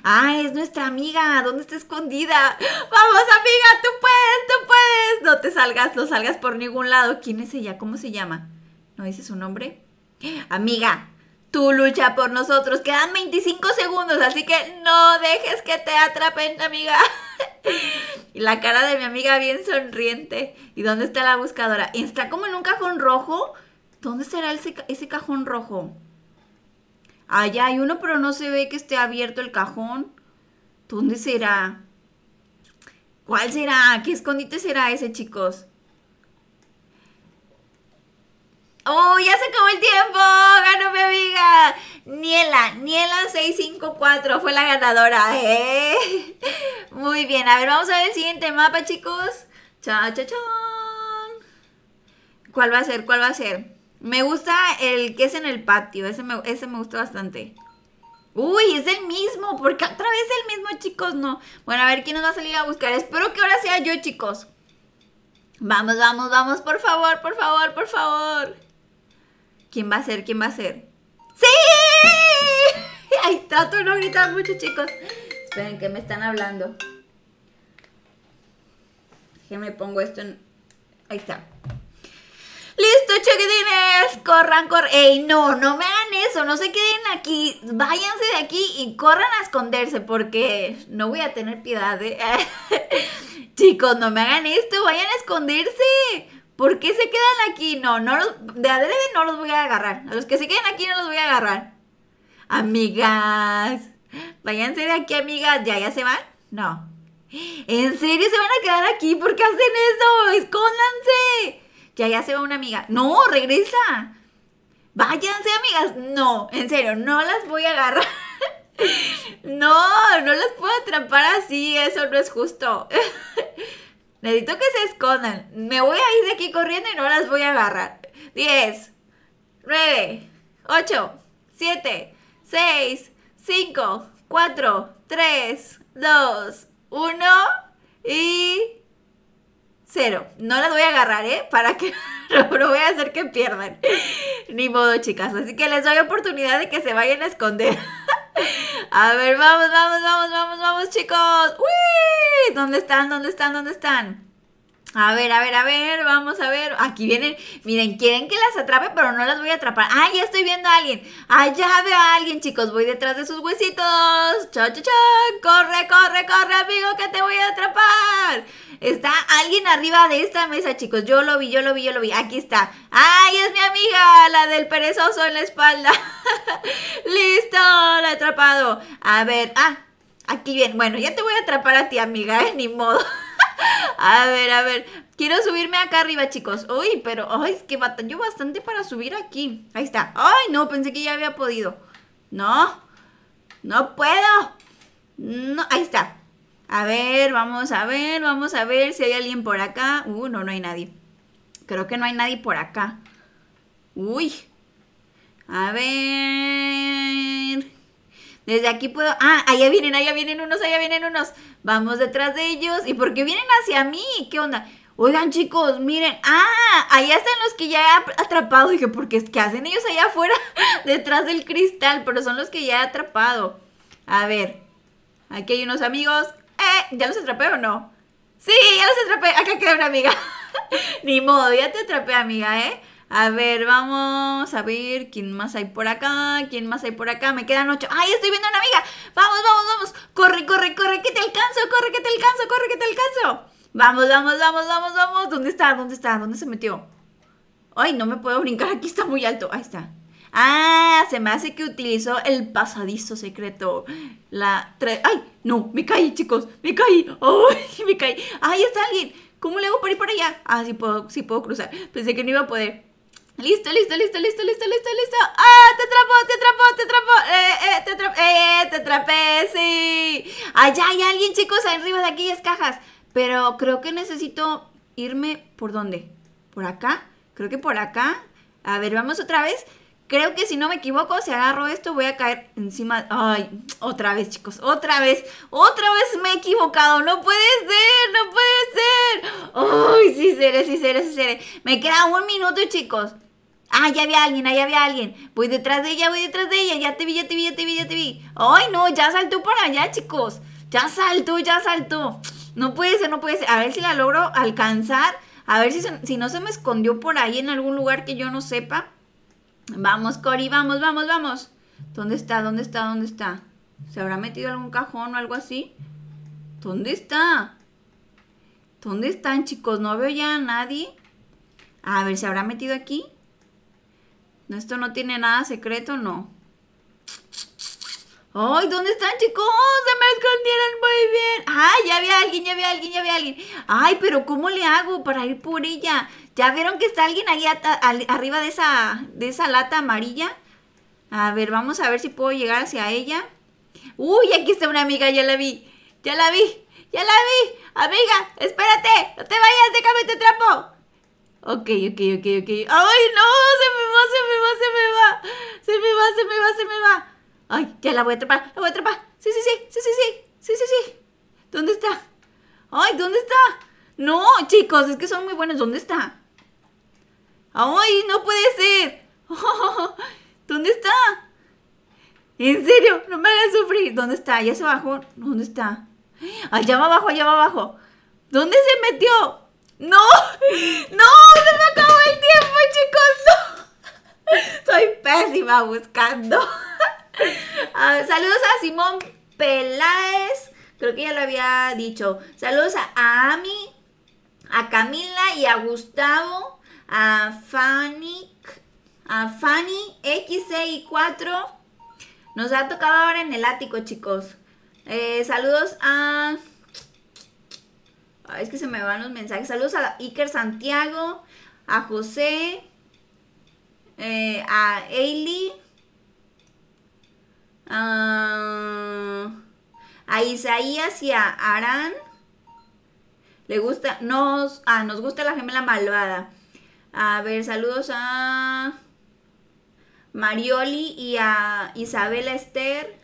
Ah, es nuestra amiga, ¿dónde está escondida? Vamos, amiga, tú puedes, tú puedes. No te salgas, no salgas por ningún lado. ¿Quién es ella? ¿Cómo se llama? ¿No dice su nombre? Amiga, tú lucha por nosotros. Quedan 25 segundos, así que no dejes que te atrapen, amiga. Y la cara de mi amiga bien sonriente. ¿Y dónde está la buscadora? Está como en un cajón rojo. ¿Dónde será ese, ese cajón rojo? Allá hay uno, pero no se ve que esté abierto el cajón. ¿Dónde será? ¿Cuál será? ¿Qué escondite será ese, chicos? ¡Oh, ya se acabó el tiempo! ¡Ganó mi amiga! Niela, Niela654 fue la ganadora. ¿eh? Muy bien, a ver, vamos a ver el siguiente mapa, chicos. Cha, cha, cha. ¿Cuál va a ser? ¿Cuál va a ser? Me gusta el que es en el patio. Ese me, ese me gusta bastante. Uy, es el mismo. Porque otra vez el mismo, chicos? No. Bueno, a ver quién nos va a salir a buscar. Espero que ahora sea yo, chicos. Vamos, vamos, vamos. Por favor, por favor, por favor. ¿Quién va a ser? ¿Quién va a ser? ¡Sí! Ay, está. Tú no gritas mucho, chicos. Esperen, que me están hablando. me pongo esto en... Ahí está. Listo, chiquitines, corran, corran. Ey, no, no me hagan eso, no se queden aquí. Váyanse de aquí y corran a esconderse porque no voy a tener piedad. De... ¿eh? Chicos, no me hagan esto, vayan a esconderse. ¿Por qué se quedan aquí? No, no los, de adrede no los voy a agarrar. A los que se queden aquí no los voy a agarrar. Amigas, váyanse de aquí, amigas. ¿Ya, ya se van? No. ¿En serio se van a quedar aquí? ¿Por qué hacen eso? ¡Escóndanse! ya ya se va una amiga, no, regresa, váyanse amigas, no, en serio, no las voy a agarrar. No, no las puedo atrapar así, eso no es justo. Necesito que se escondan. Me voy a ir de aquí corriendo y no las voy a agarrar. 10, 9, 8, 7, 6, 5, 4, 3, 2, 1 y cero. No las voy a agarrar, ¿eh? Para que no, voy a hacer que pierdan. Ni modo, chicas. Así que les doy oportunidad de que se vayan a esconder. a ver, vamos, vamos, vamos, vamos, vamos, chicos. ¡Uy! ¿Dónde están? ¿Dónde están? ¿Dónde están? A ver, a ver, a ver, vamos a ver. Aquí vienen, miren, quieren que las atrape, pero no las voy a atrapar. ¡Ah, ya estoy viendo a alguien! ¡Ah, ya veo a alguien, chicos! Voy detrás de sus huesitos. ¡Cha, cha, cha! ¡Corre, corre, corre, amigo, que te voy a atrapar! Está alguien arriba de esta mesa, chicos. Yo lo vi, yo lo vi, yo lo vi. Aquí está. ¡Ay, es mi amiga! La del perezoso en la espalda. ¡Listo! La he atrapado. A ver, ah, aquí bien. Bueno, ya te voy a atrapar a ti, amiga, en Ni modo. A ver, a ver. Quiero subirme acá arriba, chicos. Uy, pero ay, es que batalló bastante para subir aquí. Ahí está. Ay, no, pensé que ya había podido. No, no puedo. No, ahí está. A ver, vamos a ver, vamos a ver si hay alguien por acá. Uh, no, no hay nadie. Creo que no hay nadie por acá. Uy. A ver. Desde aquí puedo. Ah, allá vienen, allá vienen unos, allá vienen unos. Vamos detrás de ellos. ¿Y por qué vienen hacia mí? ¿Qué onda? Oigan, chicos, miren. Ah, allá están los que ya he atrapado. Dije, ¿por qué, que hacen ellos allá afuera? detrás del cristal. Pero son los que ya he atrapado. A ver. Aquí hay unos amigos. Eh, ¿ya los atrapé o no? Sí, ya los atrapé. Acá queda una amiga. Ni modo, ya te atrapé, amiga, ¿eh? A ver, vamos a ver quién más hay por acá, quién más hay por acá. Me quedan ocho. ¡Ay, estoy viendo a una amiga! ¡Vamos, vamos, vamos! ¡Corre, corre, corre! ¡Que te alcanzo! ¡Corre, que te alcanzo! ¡Corre, que te alcanzo! ¡Vamos, vamos, vamos, vamos, vamos! ¿Dónde está? ¿Dónde está? ¿Dónde se metió? ¡Ay, no me puedo brincar! Aquí está muy alto. Ahí está. Ah, se me hace que utilizó el pasadizo secreto. La ¡Ay! No, me caí, chicos. Me caí. ¡Ay, me caí! ¡Ay, está alguien! ¿Cómo le hago para ir por allá? Ah, puedo, sí puedo cruzar. Pensé que no iba a poder. Listo, listo, listo, listo, listo, listo, listo. ¡Ah! ¡Te atrapó, te atrapó, te atrapó! ¡Eh, eh, te atrapé! Eh, ¡Eh, te atrapé! ¡Sí! Allá hay alguien, chicos, arriba de aquellas cajas. Pero creo que necesito irme por dónde. ¿Por acá? Creo que por acá. A ver, vamos otra vez. Creo que si no me equivoco, si agarro esto voy a caer encima. Ay, otra vez, chicos, otra vez. Otra vez me he equivocado. No puede ser, no puede ser. Ay, sí seré, sí seré, sí Me queda un minuto, chicos. Ah, ya había alguien, ahí había alguien. Voy detrás de ella, voy detrás de ella. Ya te vi, ya te vi, ya te vi, ya te vi. Ay, no, ya saltó para allá, chicos. Ya saltó, ya saltó. No puede ser, no puede ser. A ver si la logro alcanzar. A ver si, si no se me escondió por ahí en algún lugar que yo no sepa. Vamos, Cori, vamos, vamos, vamos. ¿Dónde está? ¿Dónde está? ¿Dónde está? ¿Se habrá metido algún cajón o algo así? ¿Dónde está? ¿Dónde están, chicos? No veo ya a nadie. A ver, ¿se habrá metido aquí? ¿Esto no tiene nada secreto? No. ¡Ay! ¿Dónde están, chicos? ¡Se me escondieron muy bien! ¡Ay! Ya vi alguien, ya vi alguien, ya vi alguien. ¡Ay! Pero ¿cómo le hago para ir por ella? ¿Ya vieron que está alguien ahí arriba de esa, de esa lata amarilla? A ver, vamos a ver si puedo llegar hacia ella. Uy, aquí está una amiga, ya la vi. Ya la vi, ya la vi. Amiga, espérate, no te vayas, déjame te trapo. Ok, ok, ok, ok. ¡Ay, no! Se me va, se me va, se me va. Se me va, se me va, se me va. Ay, ya la voy a atrapar, la voy a atrapar. Sí, sí, sí, sí, sí, sí, sí, sí, sí. ¿Dónde está? Ay, ¿dónde está? No, chicos, es que son muy buenos. ¿Dónde está? ¡Ay, no puede ser! ¿Dónde está? En serio, no me hagan sufrir. ¿Dónde está? ¿Ya se bajó? ¿Dónde está? Allá va abajo, allá va abajo. ¿Dónde se metió? ¡No! ¡No! ¡Se me acabó el tiempo, chicos! Soy pésima buscando. Ah, saludos a Simón Peláez. Creo que ya lo había dicho. Saludos a Ami, a Camila y a Gustavo a Fanny, a Fanny XCI4. E nos ha tocado ahora en el ático, chicos. Eh, saludos a... es que se me van los mensajes. Saludos a Iker Santiago, a José, eh, a Ailey, a, a Isaías y a Arán. Le gusta, nos, ah, nos gusta la gemela malvada. A ver, saludos a Marioli y a Isabel Esther.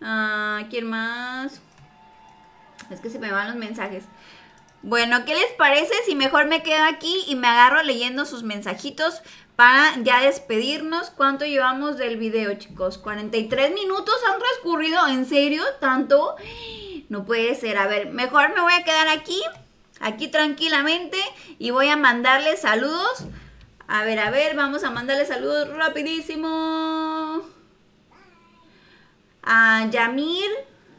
Ah, ¿Quién más? Es que se me van los mensajes. Bueno, ¿qué les parece si mejor me quedo aquí y me agarro leyendo sus mensajitos para ya despedirnos? ¿Cuánto llevamos del video, chicos? 43 minutos han transcurrido. ¿En serio? ¿Tanto? No puede ser. A ver, mejor me voy a quedar aquí aquí tranquilamente y voy a mandarle saludos. A ver, a ver, vamos a mandarle saludos rapidísimo. A Yamir,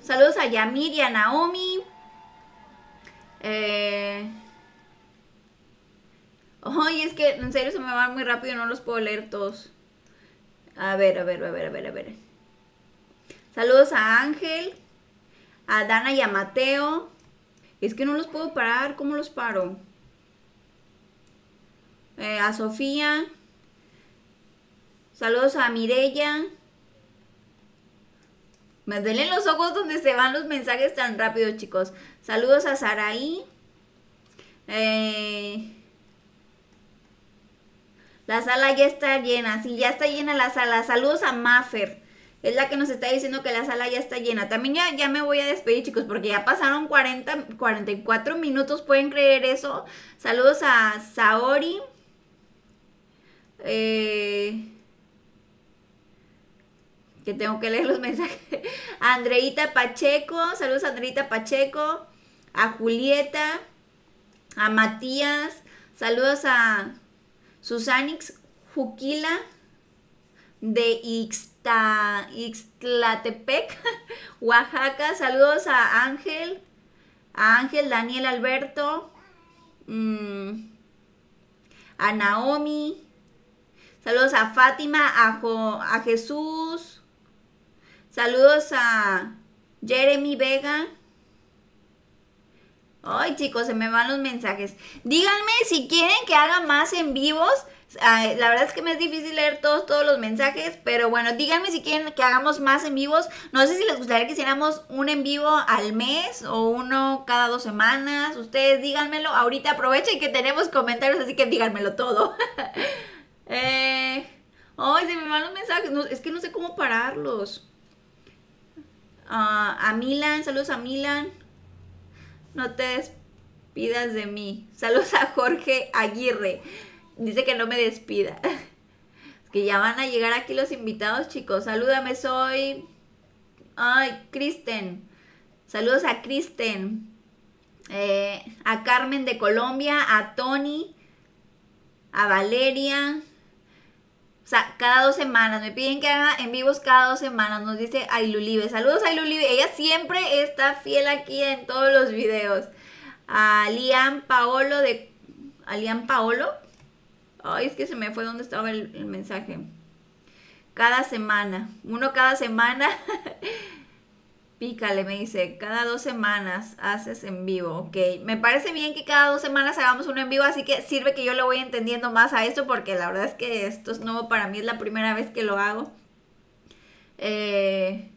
saludos a Yamir y a Naomi. Eh, ay, es que en serio se me va muy rápido, no los puedo leer todos. A ver, a ver, a ver, a ver, a ver. Saludos a Ángel, a Dana y a Mateo. Es que no los puedo parar, ¿cómo los paro? Eh, a Sofía. Saludos a Mirella. Me duelen los ojos donde se van los mensajes tan rápido, chicos. Saludos a Saraí. Eh, la sala ya está llena. Sí, ya está llena la sala. Saludos a Maffer es la que nos está diciendo que la sala ya está llena. También ya, me voy a despedir, chicos, porque ya pasaron 40, 44 minutos, ¿pueden creer eso? Saludos a Saori. Eh, que tengo que leer los mensajes. A Andreita Pacheco, saludos a Andreita Pacheco, a Julieta, a Matías, saludos a Susanix Juquila de X Ixtlatepec, Oaxaca. Saludos a Ángel, a Ángel, Daniel Alberto, mm, a Naomi. Saludos a Fátima, a Jesús. Saludos a Jeremy Vega. Ay, chicos, se me van los mensajes. Díganme si quieren que haga más en vivos. la verdad es que me es difícil leer todos, todos los mensajes, pero bueno, díganme si quieren que hagamos más en vivos. No sé si les gustaría que hiciéramos un en vivo al mes o uno cada dos semanas. Ustedes díganmelo. Ahorita aprovechen que tenemos comentarios, así que díganmelo todo. Eh, ay, se me van los mensajes. es que no sé cómo pararlos. Ah, a Milan, saludos a Milan no te despidas de mí. Saludos a Jorge Aguirre. Dice que no me despida. Es que ya van a llegar aquí los invitados, chicos. Salúdame, soy. Ay, Kristen. Saludos a Kristen. Eh, a Carmen de Colombia, a Tony, a Valeria, o sea, cada dos semanas. Me piden que haga en vivos cada dos semanas. Nos dice Ailulibe. Saludos Ailulibe. Ella siempre está fiel aquí en todos los videos. A Lian Paolo de... ¿A Lian Paolo? Ay, es que se me fue donde estaba el mensaje. Cada semana. Uno cada semana. Pícale, me dice, cada dos semanas haces en vivo, ok. Me parece bien que cada dos semanas hagamos uno en vivo, así que sirve que yo lo voy entendiendo más a esto, porque la verdad es que esto es nuevo para mí, es la primera vez que lo hago. Eh,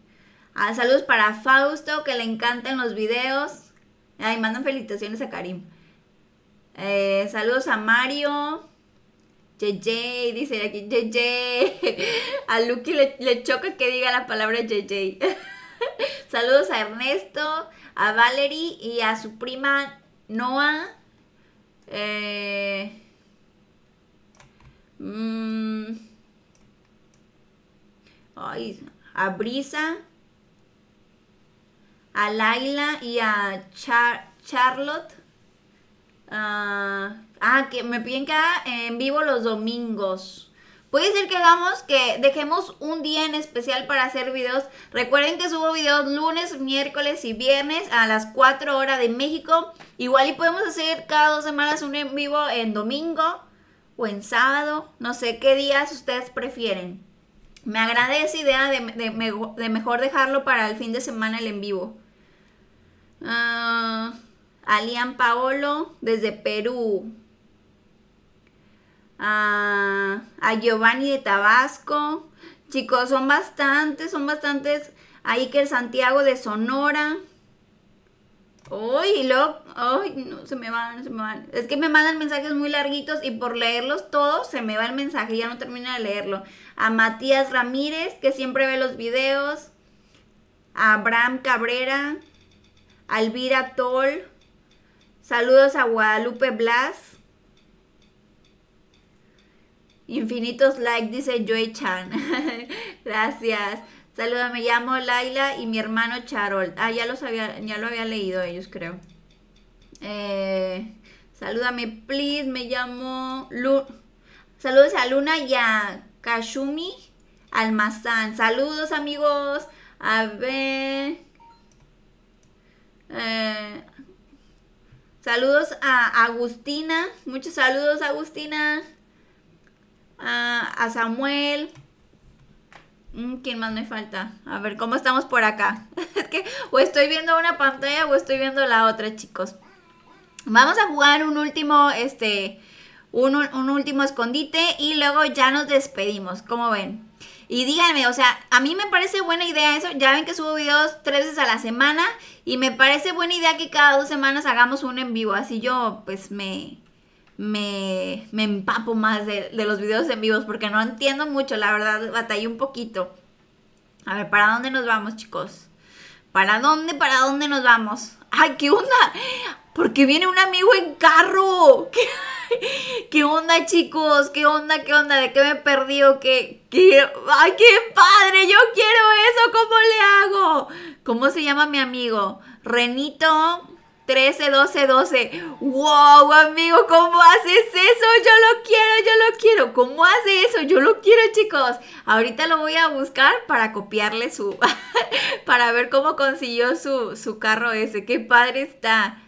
ah, saludos para Fausto, que le encantan los videos. Ay, mandan felicitaciones a Karim. Eh, saludos a Mario. JJ, dice aquí JJ. A Lucky le, le choca que diga la palabra JJ. Saludos a Ernesto, a Valerie y a su prima Noah. Eh, mm, a Brisa, a Laila y a Charlotte. Ah, ah, que me piden que haga en vivo los domingos. Puede ser que hagamos que dejemos un día en especial para hacer videos. Recuerden que subo videos lunes, miércoles y viernes a las 4 horas de México. Igual y podemos hacer cada dos semanas un en vivo en domingo o en sábado. No sé qué días ustedes prefieren. Me agradece idea de, de, mejor dejarlo para el fin de semana el en vivo. Ah, Alian Paolo desde Perú a, Giovanni de Tabasco. Chicos, son bastantes, son bastantes. A Iker Santiago de Sonora. Uy, lo no, se me van, se me van. Es que me mandan mensajes muy larguitos y por leerlos todos se me va el mensaje, ya no termino de leerlo. A Matías Ramírez, que siempre ve los videos. A Abraham Cabrera. A Alvira Tol. Saludos a Guadalupe Blas. Infinitos likes, dice Joey Chan. Gracias. Saludos, me llamo Laila y mi hermano Charol. Ah, ya, los ya lo había leído ellos, creo. Eh, please. Me llamo Saludos a Luna y a Kashumi Almazán. Saludos, amigos. A ver. Eh, saludos a Agustina. Muchos saludos, Agustina a, Samuel. Mm, ¿Quién más me falta? A ver, ¿cómo estamos por acá? es que o estoy viendo una pantalla o estoy viendo la otra, chicos. Vamos a jugar un último, este, un, un último escondite y luego ya nos despedimos, como ven. Y díganme, o sea, a mí me parece buena idea eso. Ya ven que subo videos tres veces a la semana y me parece buena idea que cada dos semanas hagamos un en vivo. Así yo, pues, me, me, empapo más de, los videos en vivos porque no entiendo mucho, la verdad, batallé un poquito. A ver, ¿para dónde nos vamos, chicos? ¿Para dónde, para dónde nos vamos? ¡Ay, qué onda! Porque viene un amigo en carro. ¿Qué, ¿Qué onda, chicos? ¿Qué onda, qué onda? ¿De qué me he perdido? ¿Qué, qué? ¡Ay, qué padre! ¡Yo quiero eso! ¿Cómo le hago? ¿Cómo se llama mi amigo? Renito. 13, 12, 12. ¡Wow, amigo! ¿Cómo haces eso? Yo lo quiero, yo lo quiero. ¿Cómo hace eso? Yo lo quiero, chicos. Ahorita lo voy a buscar para copiarle su... para ver cómo consiguió su, su carro ese. ¡Qué padre está!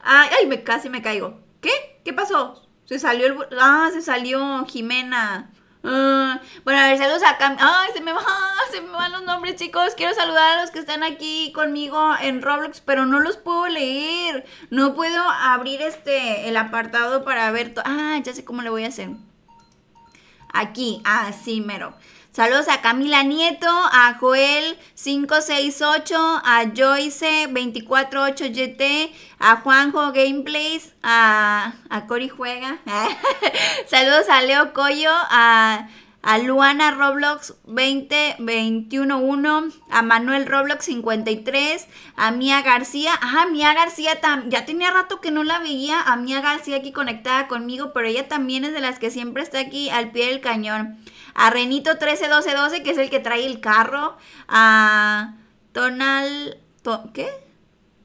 Ay, ay, me, casi me caigo. ¿Qué? ¿Qué pasó? Se salió el... Ah, se salió Jimena. Ah, bueno, a ver, saludos a sacan Ay, se me, van se me van los nombres, chicos. Quiero saludar a los que están aquí conmigo en Roblox, pero no los puedo leer. No puedo abrir este el apartado para ver. Ah, ya sé cómo le voy a hacer. Aquí, así ah, mero. Saludos a Camila Nieto, a Joel 568, a Joyce 248YT, a Juanjo Gameplays, a, a Cori Juega. Saludos a Leo Coyo, a a Luana Roblox 1. a Manuel Roblox 53, a Mía García. Ajá, Mía García también. ya tenía rato que no la veía, a Mía García aquí conectada conmigo, pero ella también es de las que siempre está aquí al pie del cañón. A Renito 12. que es el que trae el carro, a Tonal... ¿Qué?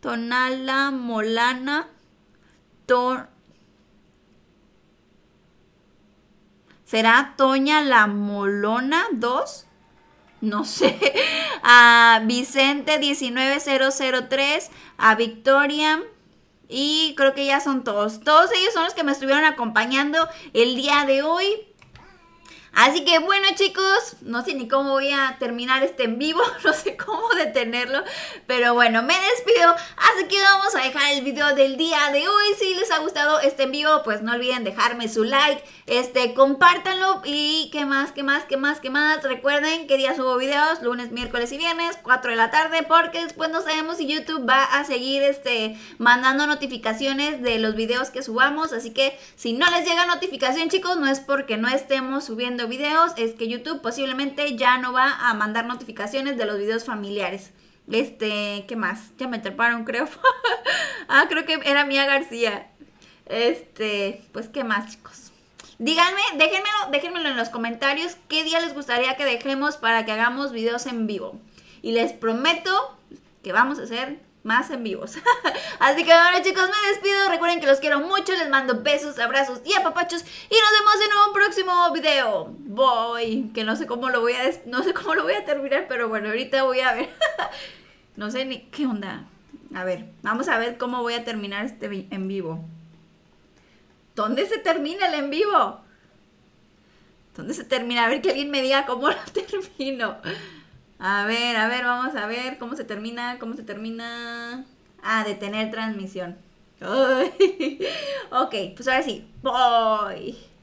Tonala Molana. Tor ¿Será Toña la Molona 2? No sé. A Vicente 19003, a Victoria. Y creo que ya son todos. Todos ellos son los que me estuvieron acompañando el día de hoy. Así que bueno chicos, no sé ni cómo voy a terminar este en vivo, no sé cómo detenerlo, pero bueno, me despido, así que vamos a dejar el video del día de hoy, si les ha gustado este en vivo, pues no olviden dejarme su like, este, compártanlo y qué más, qué más, qué más, qué más, recuerden que día subo videos, lunes, miércoles y viernes, 4 de la tarde, porque después no sabemos si YouTube va a seguir, este, mandando notificaciones de los videos que subamos, así que si no les llega notificación chicos, no es porque no estemos subiendo videos es que YouTube posiblemente ya no va a mandar notificaciones de los videos familiares. Este, ¿qué más? Ya me treparon, creo. ah, creo que era Mía García. Este, pues, ¿qué más, chicos? Díganme, déjenmelo, déjenmelo en los comentarios qué día les gustaría que dejemos para que hagamos videos en vivo. Y les prometo que vamos a hacer más en vivos. Así que bueno chicos, me despido. Recuerden que los quiero mucho. Les mando besos, abrazos y apapachos. Y nos vemos en un próximo video. Voy. Que no sé cómo lo voy a, no sé cómo lo voy a terminar, pero bueno, ahorita voy a ver. no sé ni qué onda. A ver, vamos a ver cómo voy a terminar este en vivo. ¿Dónde se termina el en vivo? ¿Dónde se termina? A ver que alguien me diga cómo lo termino. A ver, a ver, vamos a ver cómo se termina, cómo se termina. Ah, detener transmisión. ok, pues ahora sí. Voy.